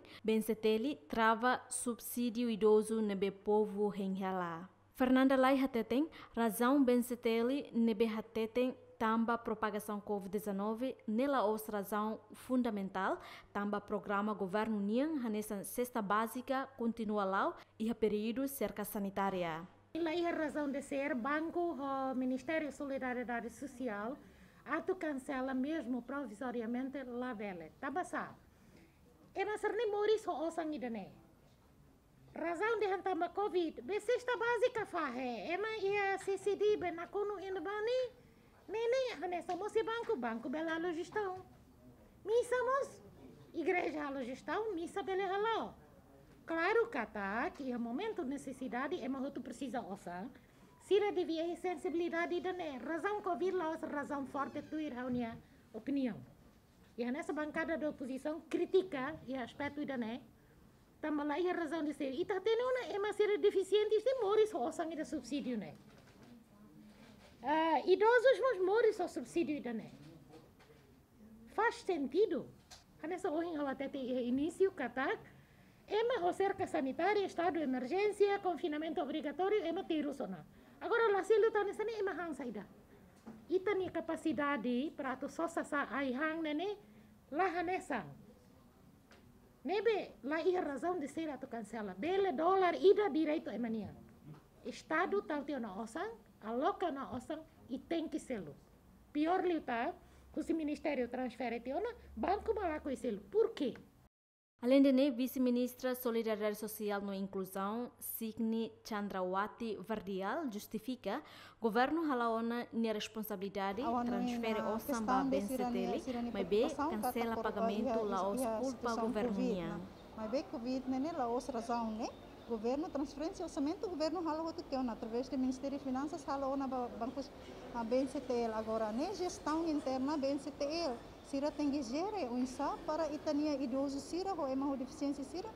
trava subsídio idoso nebe povo renhala. Fernanda Lai hateteng, razão benseteli nebe hateteng tamba propagação COVID-19 nela os razão fundamental tamba programa governo União nessa cesta básica continua lá e a período cerca sanitária. Lei a razão de ser, Banco, o Ministério da Solidariedade Social, ato cancela mesmo provisoriamente a vela. Tá basta E mas nem moris o sangidane. Né. Razão de uma Covid, besista básica farre. É. É e mas ia CCD in bani, nene, hanessa ah, né, moci banco, banco bela logistão. Missamos, igreja logistão, missa bela halal. Claro kata que é o momento de necessidade é muito precisa ofa. Sira devia sensibilidade da né razão que ouvir laos razão forte tuir haunia opinião. E nessa bancada da oposição critica e aspecto da é também lá a razão de ser. E tá tendo uma é uma ser deficiente de moris roçam e da subsídio né. Uh, idosos mas moris o subsídio da né Faz sentido. Nessa hoje eu até início katak Ema rocerca sanitária, estado de emergência, confinamento obrigatório, ema tiro sona. Agora lá se está nessa nem ema hang saída. Ita ni capacidade para tu só sasa ai hang nene lá hanesa. Nebe lá ia razão de ser a tu cancela. Bele dólar ida direito é mania. Estado tal teu na osan, aloca na osang, e tem que selo. Pior lhe tá, que o ministério transfere teu na banco malaco e selo. Por quê? Além de vice-ministra Solidariedade Social no Inclusão, Signe Chandrawati Vardial, justifica "O governo halaona na responsabilidade transfere o samba bem setele, mas bem cancela pagamento laos culpa governo nian. Mas be covid né laos razão né? Governo transferência orçamento governo halaona que na através do Ministério de Finanças halaona bancos a bem agora né gestão interna bem sirat tenggi jere unsa para itania idoso sira ho ema ho deficiência sira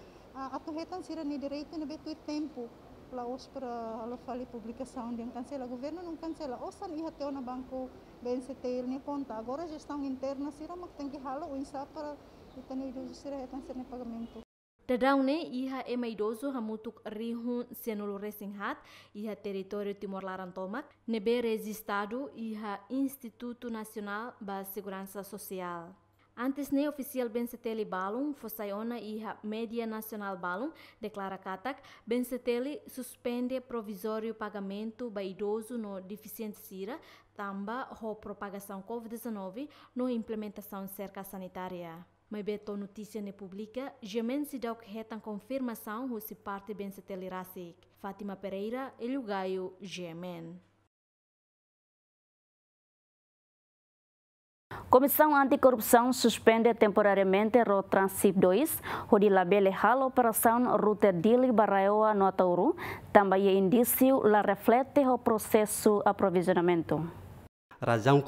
atorretan sira ni direito ne betu tempo la os para lo fale publicação de cancela governo não cancela o san iha teu na banco bem se tem conta agora gestão interna sira mak tenggi halo unsa para itania idoso sira retan sira ne pagamento Tadangne iha emaidoso hamutuk rihun senulure singhat iha território Timor Larantomac nebe resistado iha Instituto Nacional ba Segurança Social. Antes ne oficial Benseteli Balum, Fossaiona e a Média Nacional Balum, declara Katak, Benseteli suspende provisório pagamento ba idoso no deficiente Sira, tamba ho propagação Covid-19 no implementação cerca sanitária. Mas Beto Notícia ne publica, jamen se dá o que retam confirmação ou se parte bem se telerasic. Fátima Pereira, ele o gaio, gemen. Comissão Anticorrupção suspende temporariamente o Transip 2, onde labele hal operação Ruter Dili Barraioa no Atauru, também é indício la reflete o processo aprovisionamento. Rajam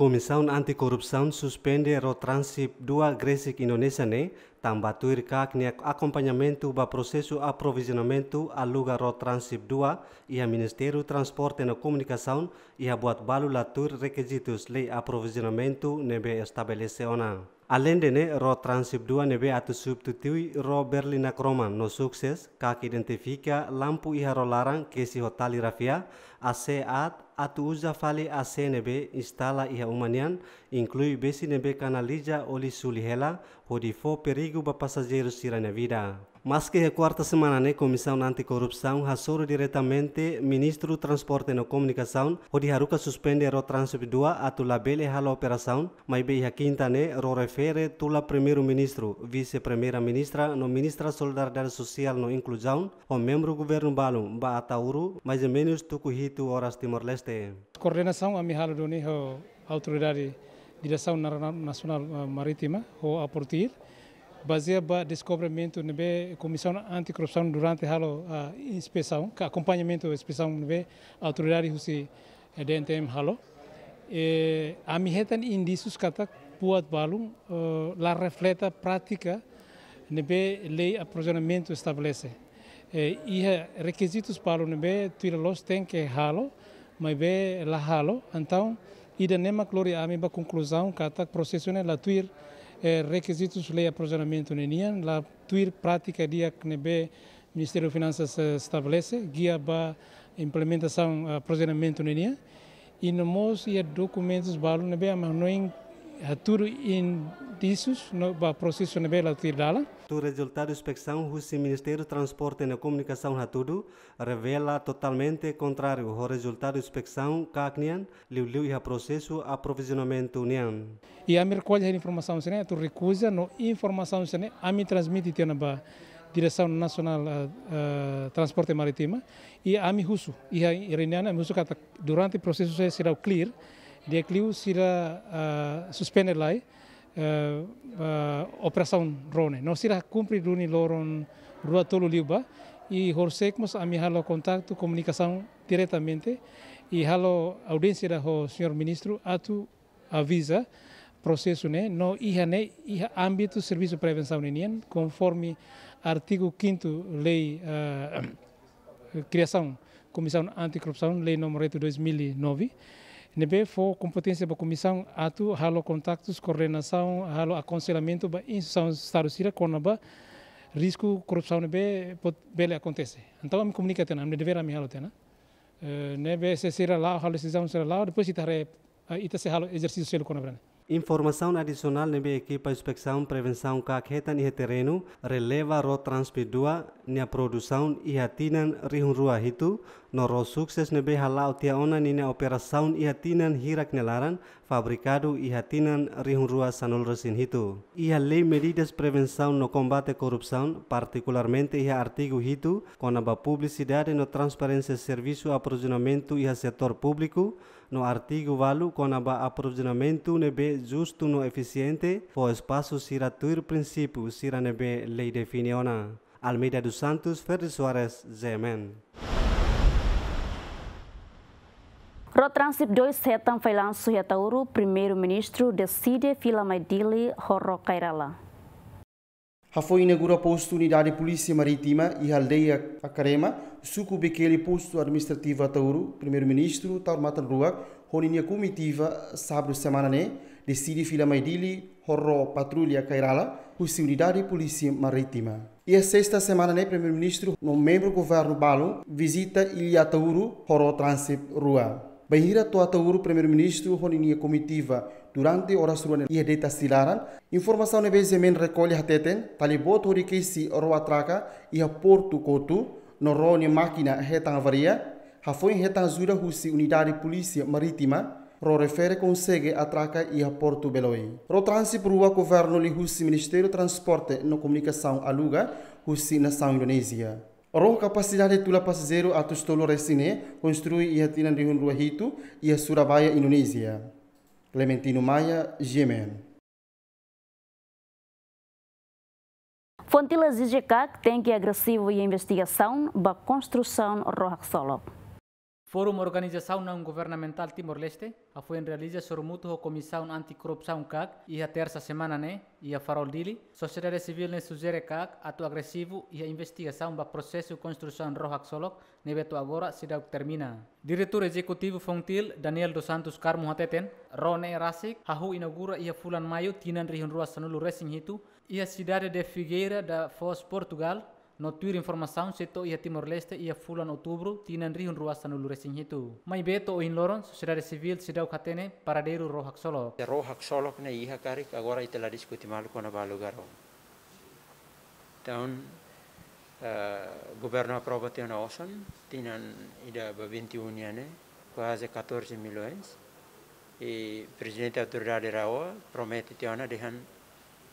Anti Korupsaun suspende transit dua Gresik Indonesia ne tambah kak ni akompanyamentu ba prosesu aprovisionamentu aluga ro transip dua ia Ministeru Transporte na Komunikasaun ia buat balu latur requisitos lei aprovisionamentu nebe estabelece ona ne ro transibdua nebe atu substitui ro berlina kroman no sukses kak identifika lampu iharo larang kesi hotali rafia ase at atu uza fali ase nebe instala iha umanian inklui besi nebe kanalija oli sulihela hodi fo perigu ba passageiro vida. Mas que a quarta semana, na né? Comissão Anticorrupção rassou diretamente Ministro do Transporte e Comunicação, onde Haruka suspende o trânsito do a tula bele hala operação, mas bem a quinta, né, ro refere tula primeiro-ministro, vice-primeira-ministra, no ministra Solidariedade Social no Inclusão, o membro do governo Balu, ba Atauru, mais ou menos tucuhito horas Timor-Leste. Coordenação a mihala do autoridade Direção Nacional Marítima, ou a baseia ba descobrimento na né, comissão anticorrupção durante a inspeção que acompanhamento inspeção na né, autoridade husi eh, DNTM halo e ami hetan indícios kata puat balum uh, eh, la prática na né, lei aprisionamento estabelece e requisitos para nebe tira los tem que halo mas be la halo então ida nema gloria ami a conclusão kata processo é la tuir é, requisitos requisitos lei aprovisionamento nenian lá tuir prática dia que nebe Ministério das Finanças estabelece guia para implementação aprovisionamento ah, nenian e no mos e documentos balu nebe mas não tudo indicios para processo de autoridade. O resultado da inspeção do Ministério do Transporte e Comunicação Hatudo revela totalmente contrário ao resultado da inspeção CACNIAN, liu e ao processo aprovisionamento NIAN. E a minha recolha de informação, a tu recusa, no informação, se a mim transmite para Direção Nacional de eh, eh, Transporte Marítimo e a mim russo. E a reunião, a mim durante o processo será o CLIR, de Eclius irá uh, eh, suspender lá eh, eh, operação drone. não irá cumprir Luni Loron Rua Tolo Liuba e Horsecmos a minha halo contato, comunicação diretamente e halo audiência da ho, senhor ministro atu avisa processo né no iha né iha âmbito serviço prevenção né conforme artigo 5 lei uh, criação comissão anticorrupção lei número 8 2009 Nebe for competência da comissão ato, halo contactos, coordenação, halo aconselhamento ba instituição Estado Sira cornaba risco corrupção nebe pot bele acontece. Então me comunica tena, me dever me halo tena. Eh, nebe se sira lá, halo decisão sira lá, depois itare eh, ita se halo exercício selo cornabra. Informação adicional nebe equipa inspeção prevenção que ketan e terreno releva ro transpidua nia produção e atinan rihun rua hitu Noro sukses nebe halau tia ona nina operasaun ihatinan hirak nelaran fabricado ihatinan rihunrua sanul resin hitu. ia lei medidas prevenção no combate à corrupção, particularmente iha artigo hitu, com a publicidade no transparência serviço aprovisionamento ia setor público, no artigo valu com a aprovisionamento nebe justo no eficiente, o espaço siratuir princípio sira nebe lei definiona. Almeida dos Santos, Ferri Soares, Zeman. Rotrans dois setan failan sujetauru primeiro-ministro decide fila mai dili horro Kairala. Rafa inaugura posto Unidade Polícia Marítima e Aldeia Acarema, suco bequele Posto Administrativo Atauru, Primeiro-Ministro Taurmatan Ruak, Roninia Comitiva, sábado semana né, decide fila mai horro Patrulha Kairala, Polícia Unidade Polícia Marítima. E a sexta semana né, Primeiro-Ministro, no membro do governo Balo, visita Ilha Atauru, horro Trânsito Ruak. Bahira Tua Tauru Primeiro-Ministro Roninia comitiva durante hora surana ia data silaran. Informação na BZMN recolhe a teten, talibot horikisi roatraca e a Porto cotu, no rone máquina retan varia, a foi retang zura husi unidade polícia marítima, ro refere consegue atraca e a Porto Beloi. Ro transi prua governo li husi Ministério Transporte no Comunicação aluga husi nação Indonésia. Roh kapasidade tula pas zero atus tolu resine konstrui ia tinan rihun rua hitu ia Surabaya, Indonesia. Clementino Maia, Yemen. Fontilas Ijecac tem que agressivo e investigação da construção Rohaxolo. Forum Organização Não Governamental Timor-Leste afuen realiza surmuto ho Comissão Anticorrupção CAC e a terça semana ne e a Farol Dili, sociedade civil ne sugere CAC ato agressivo e a investigação ba Rohak Solok ne beto agora se termina. Diretor Executivo Fontil Daniel dos Santos Carmo Hateten, Rone Rasik, hahu inaugura ia fulan Maio tinan rihun ruas sanulu racing hitu, ia cidade de Figueira da Foz Portugal, No tuir informasaun seto ia Timor Leste ia fulan outubro tinan rihun ruasan ulu resin hitu. Mai beto o loron, sociedade civil sidau katene paradeiro rohak de Rohak solo na ya, iha karik agora itela discuti mal con a valugaro. Então, uh, governo aprova tem osan, tinan ida 21 ane, quase 14 miloens E presidente da autoridade Raoa promete tiana dehan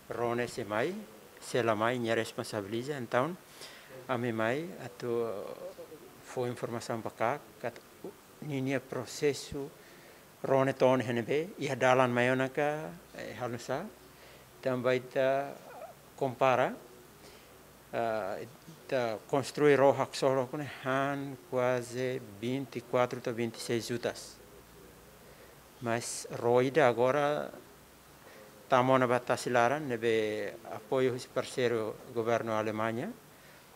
rone semai, selamai, minha responsabiliza, então, a minha mãe, a tua, foi informação para cá, que ninha processo rone ton henebe, a dalan mayonaka hanusa, também está compara, ta construir o haxoro com han quase 24 a 26 jutas. Mas roida agora tamona batasilaran nebe apoio parceiro governo da Alemanha,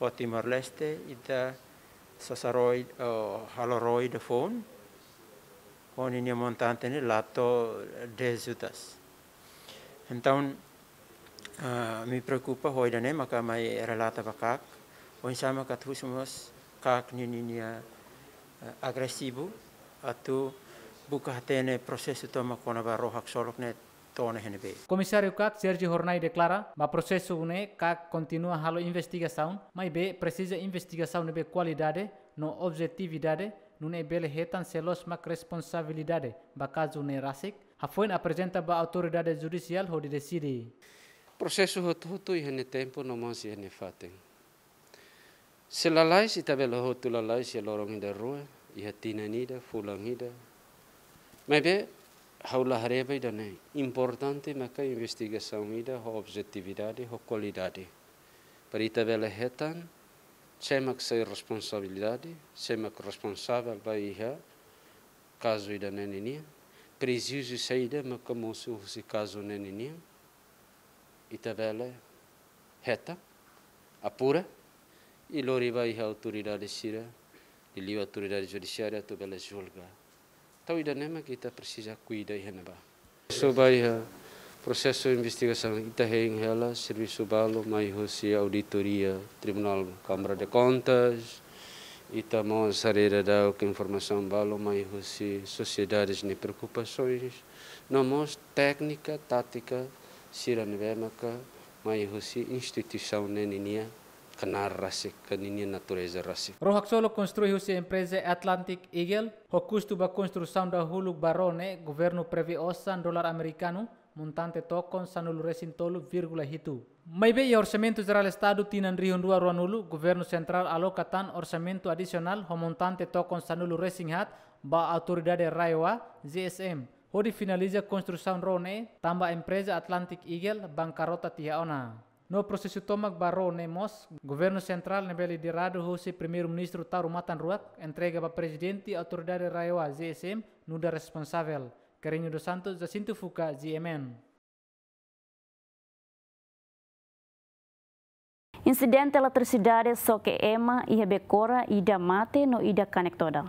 o Timor-Leste ida sasaroid o haloroid phone oni ni montante ni lato desutas então uh, mi preocupa hoida ne maka mai relata bakak on sama katusmos kak ni ni nia agresivo atu buka hatene proses itu makona barohak solok net tona henebe. Comissário CAC Sérgio Hornay declara, ma processo une CAC continua halo investigação, mai be precisa investigação nebe qualidade, no objetividade, nune bele hetan selos mak responsabilidade, bakazu ne rasik, hafoin apresenta ba autoridade judicial ho di decide. Processo hotu hotu ihene tempo no monsi ihene faten. Selalai si tabela hotu lalai si lorong hida rua, iha tina nida, fulang hida. Mebe e Haulaharebaidane, importante maka investigação ida ho objetividade, ho qualidade. Para itabelehetan, que sa responsabilidade, que responsável vai a caso ida neninha, preciso saída mas como se caso neninha, Itabela reta, apura, e lori vai iha autoridade sira, e a autoridade judiciária tu bela julga. Tahu nama kita precisa cuidar e renovar. Sobre o processo de investigação, Itahem é Hela, Serviço Balo, a Auditoria, Tribunal Câmara de Contas, Itamão é Sareda da Informação Balo, Maihusi, Sociedades de Preocupações, Nomos, Técnica, Tática, Siranvemaka, Maihusi, Instituição neninha. kenar rasik canini natureza rasik. Rohak solo konstruksi se empresa Atlantic Eagle, fokus custo konstruksi construção da huluk barone, governo previ osan dolar amerikanu montante tokon sanulu tolu virgula hitu. Maibe e orçamento geral estado tinan rihun dua ruanulu, governo central alokatan orsamento adisional adicional montante tokon sanulu hat ba autoridade raiwa ZSM. Hodi finaliza sound rone, tambah empresa Atlantic Eagle tiha ona. No processo tomac barro nemos, governo central nebele dirado rado hose primeiro-ministro matan ruak, entrega ba presidente autoridade Raiwa ZSM, nuda responsável, Carinho dos Santos, Jacinto Fuca, ZMN. Insiden ela tercidade so ema ia becora ida mate no ida conectoda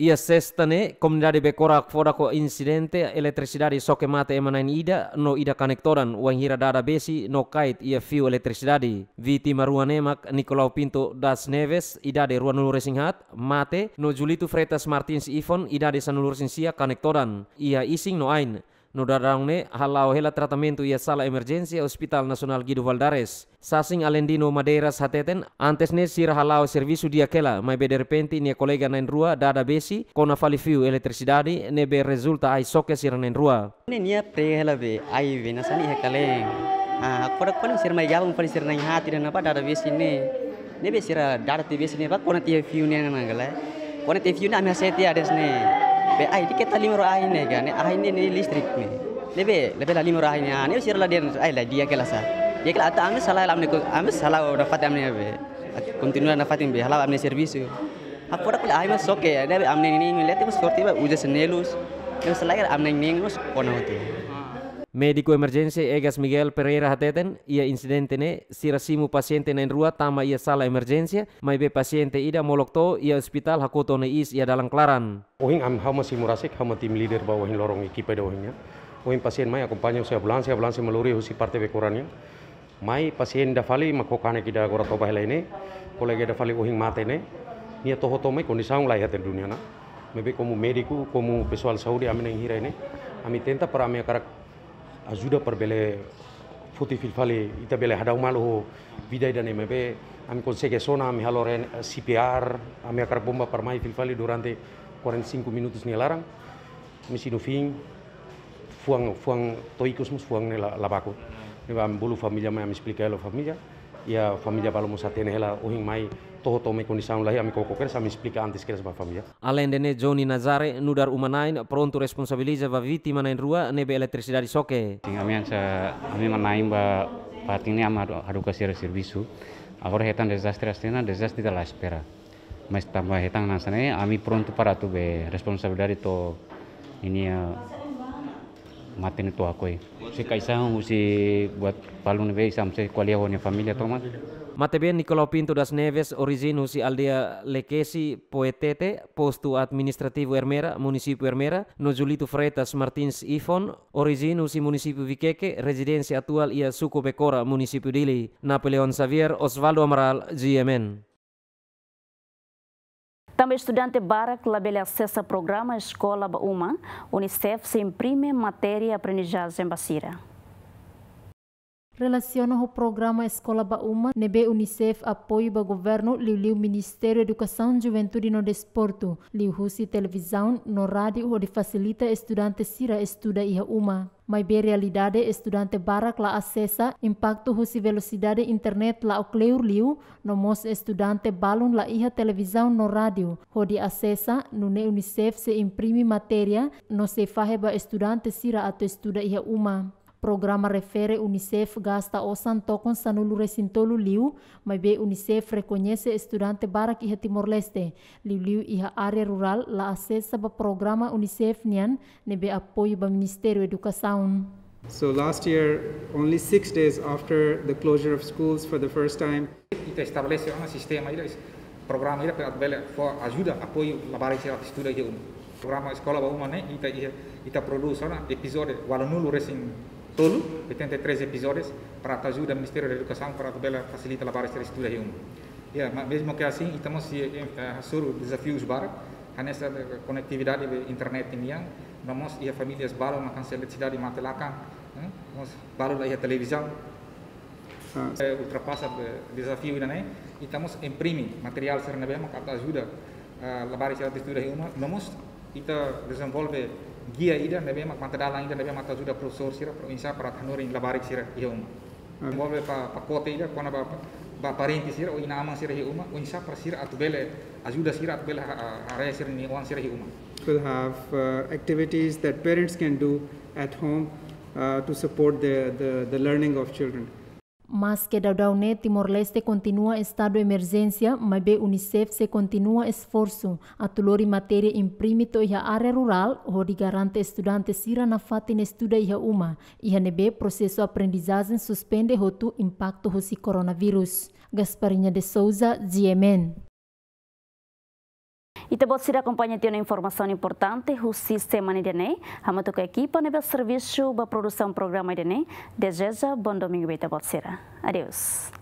ia sestane komunidade be korak foda ko insidente eletricidade soke mate emanan ida no ida konektoran wang hira dada besi no kait ia fiu elektrisidade viti maruan emak Nicolau Pinto das Neves ida de ruan nulur singhat mate no Julito Freitas Martins Ivon de sanulur sinsia konektoran ia ising no ain no ne halau hela tratamento ia sala emergensi Hospital nasional Guido Valdares. Sasing alendino madeiras hateten antes ne sir halau servisu dia kela, mai be penti ne kolega nain rua dada besi kona fali fiu eletricidade ne be resulta ai soke sir nain rua. Nia pre hela be ai be sani hekaleng. Ah, kodak paling sir mai gabung paling sir nain hati dan apa dada besi ne. Ne be sir dada te besi ne ba kona tia fiu ne na eh. Kona tia fiu na mi hasetia desne be ai di keta limro ai ne ga ne ai ne ni listrik ne lebe lebe la limro ai ne ani sir la dia ai la dia kela sa dia kela ta ame salah lamne ko ame salah wa fat amne be continue fatin be hala amne service apora kula ai mas soke ne amne ni ni lete mas sorti ba uja senelus ne salah amne ni ngelus kona hotu Medico emergencia Egas Miguel Pereira hateten ia incidente ne sirasimu paciente nen rua tama ia sala emergencia mai be paciente ida molok to ia hospital hakoto ne is ia dalang klaran. Oing am hama simurasik hama tim leader bawa hin lorong iki pada oingnya. Oing pasien mai akompanya usia ambulans ambulans meluri husi parte be korannya. Mai pasien da fali makokane kida gora toba ini. kolege da fali oing mate ne. Nia toho to mai kondisang lai haten dunia na. Mebe komu mediku komu pessoal saudi amene hira ini, Ami tenta para ami akarak ajuda para bele foti filfale ita bele hadau malu bidai dan MB am konsege sona am haloren eh, CPR am akar bomba para mai durante 45 minutos larang. misi no fin fuang fuang toikus mus fuang ne la, la ne bam bulu familia me am explica lo familia ya familia balu musa tene hela uhing mai toho to me kondisi anu lahi ami koko kersa mi explica antes kersa ba familia ale dene joni Nazare nudar umanain pronto responsabiliza ba viti manain rua nebe eletricidade soke ami ansa ami manain ba patine ama hadu kasira servisu agora hetan desastre astena desastre da la espera mas tambah hetan nasane ami pronto para tu be responsabilidade to ini ya, mati matin itu aku ya se kaisang, usi buat palu neve sam se kualia familia toma Mateben Nicolau Pinto das Neves, origino si aldea Lekesi Poetete, postu administrativo Hermera, municipio Hermera, no Julito Freitas Martins Ifon, origino si municipio Viqueque, residensi atual ia Suco Becora, municipio Dili, Napoleon Xavier, Osvaldo Amaral, GMN. Também estudante Barak que labela acessa programa Escola Bauma, Unicef se imprime matéria aprendizagem Bacira relaciona o programa Escola Baúma, nebe Unicef apoio o governo liu liu Ministério da Educação, Juventude no Desporto, liu rússia Televisão, no rádio, onde facilita estudante sira estuda iha uma. Mas bem realidade estudante barak la acessa impacto husi velocidade internet la ocleur liu, no mos estudante balun la iha televisão no rádio, onde acessa no ne Unicef se imprime matéria, no se fahe ba estudante sira ato estuda iha uma. programa refere UNICEF gasta osan tokon sanulu resintolu liu, mai be UNICEF reconhece estudante barak iha Timor-Leste, liu-liu iha area rural la ases ba programa UNICEF nian nebe apoio ba Ministério Educação. So last year, only six days after the closure of schools for the first time, ita estabelece um sistema, ita programa ita para ajuda, apoio la barice estuda iha um. Programa sekolah ba kita ne ita ita produz episódio, walanulu resin tolu, 83 episódios para a ajuda do Ministério da Educação para a facilite a barra de estudo em yeah, mas mesmo que é assim, estamos uh, eh, eh, sobre desafios para nessa eh, conectividade de internet em ian, vamos e as famílias balam na cancelacidade de Matelaca, nós balam a televisão, ah. ultrapassa o desafio ainda, né? E estamos imprime material ser na bem, ajuda a lavar de estudo em uma, vamos, e tá, desenvolve we ida na na professor sira provincia para sira ida ba ba sira sira para sira ajuda sira sira ni wan sira will have uh, activities that parents can do at home uh, to support the, the, the learning of children. Mas que Daune Timor-Leste continua estado de emergência, mas be Unicef se continua esforço. A tulori matéria imprimito iha área rural, di garante estudante sira na ne estuda iha uma. Iha nebe processo aprendizagem suspende tu impacto si coronavírus. Gasparinha de Souza, GMN. E você acompanha tem uma informação importante, o sistema de Irene, a motoca é equipa nebe né, serviço para produção programa Irene. Deseja bom domingo Itabocira. Adeus.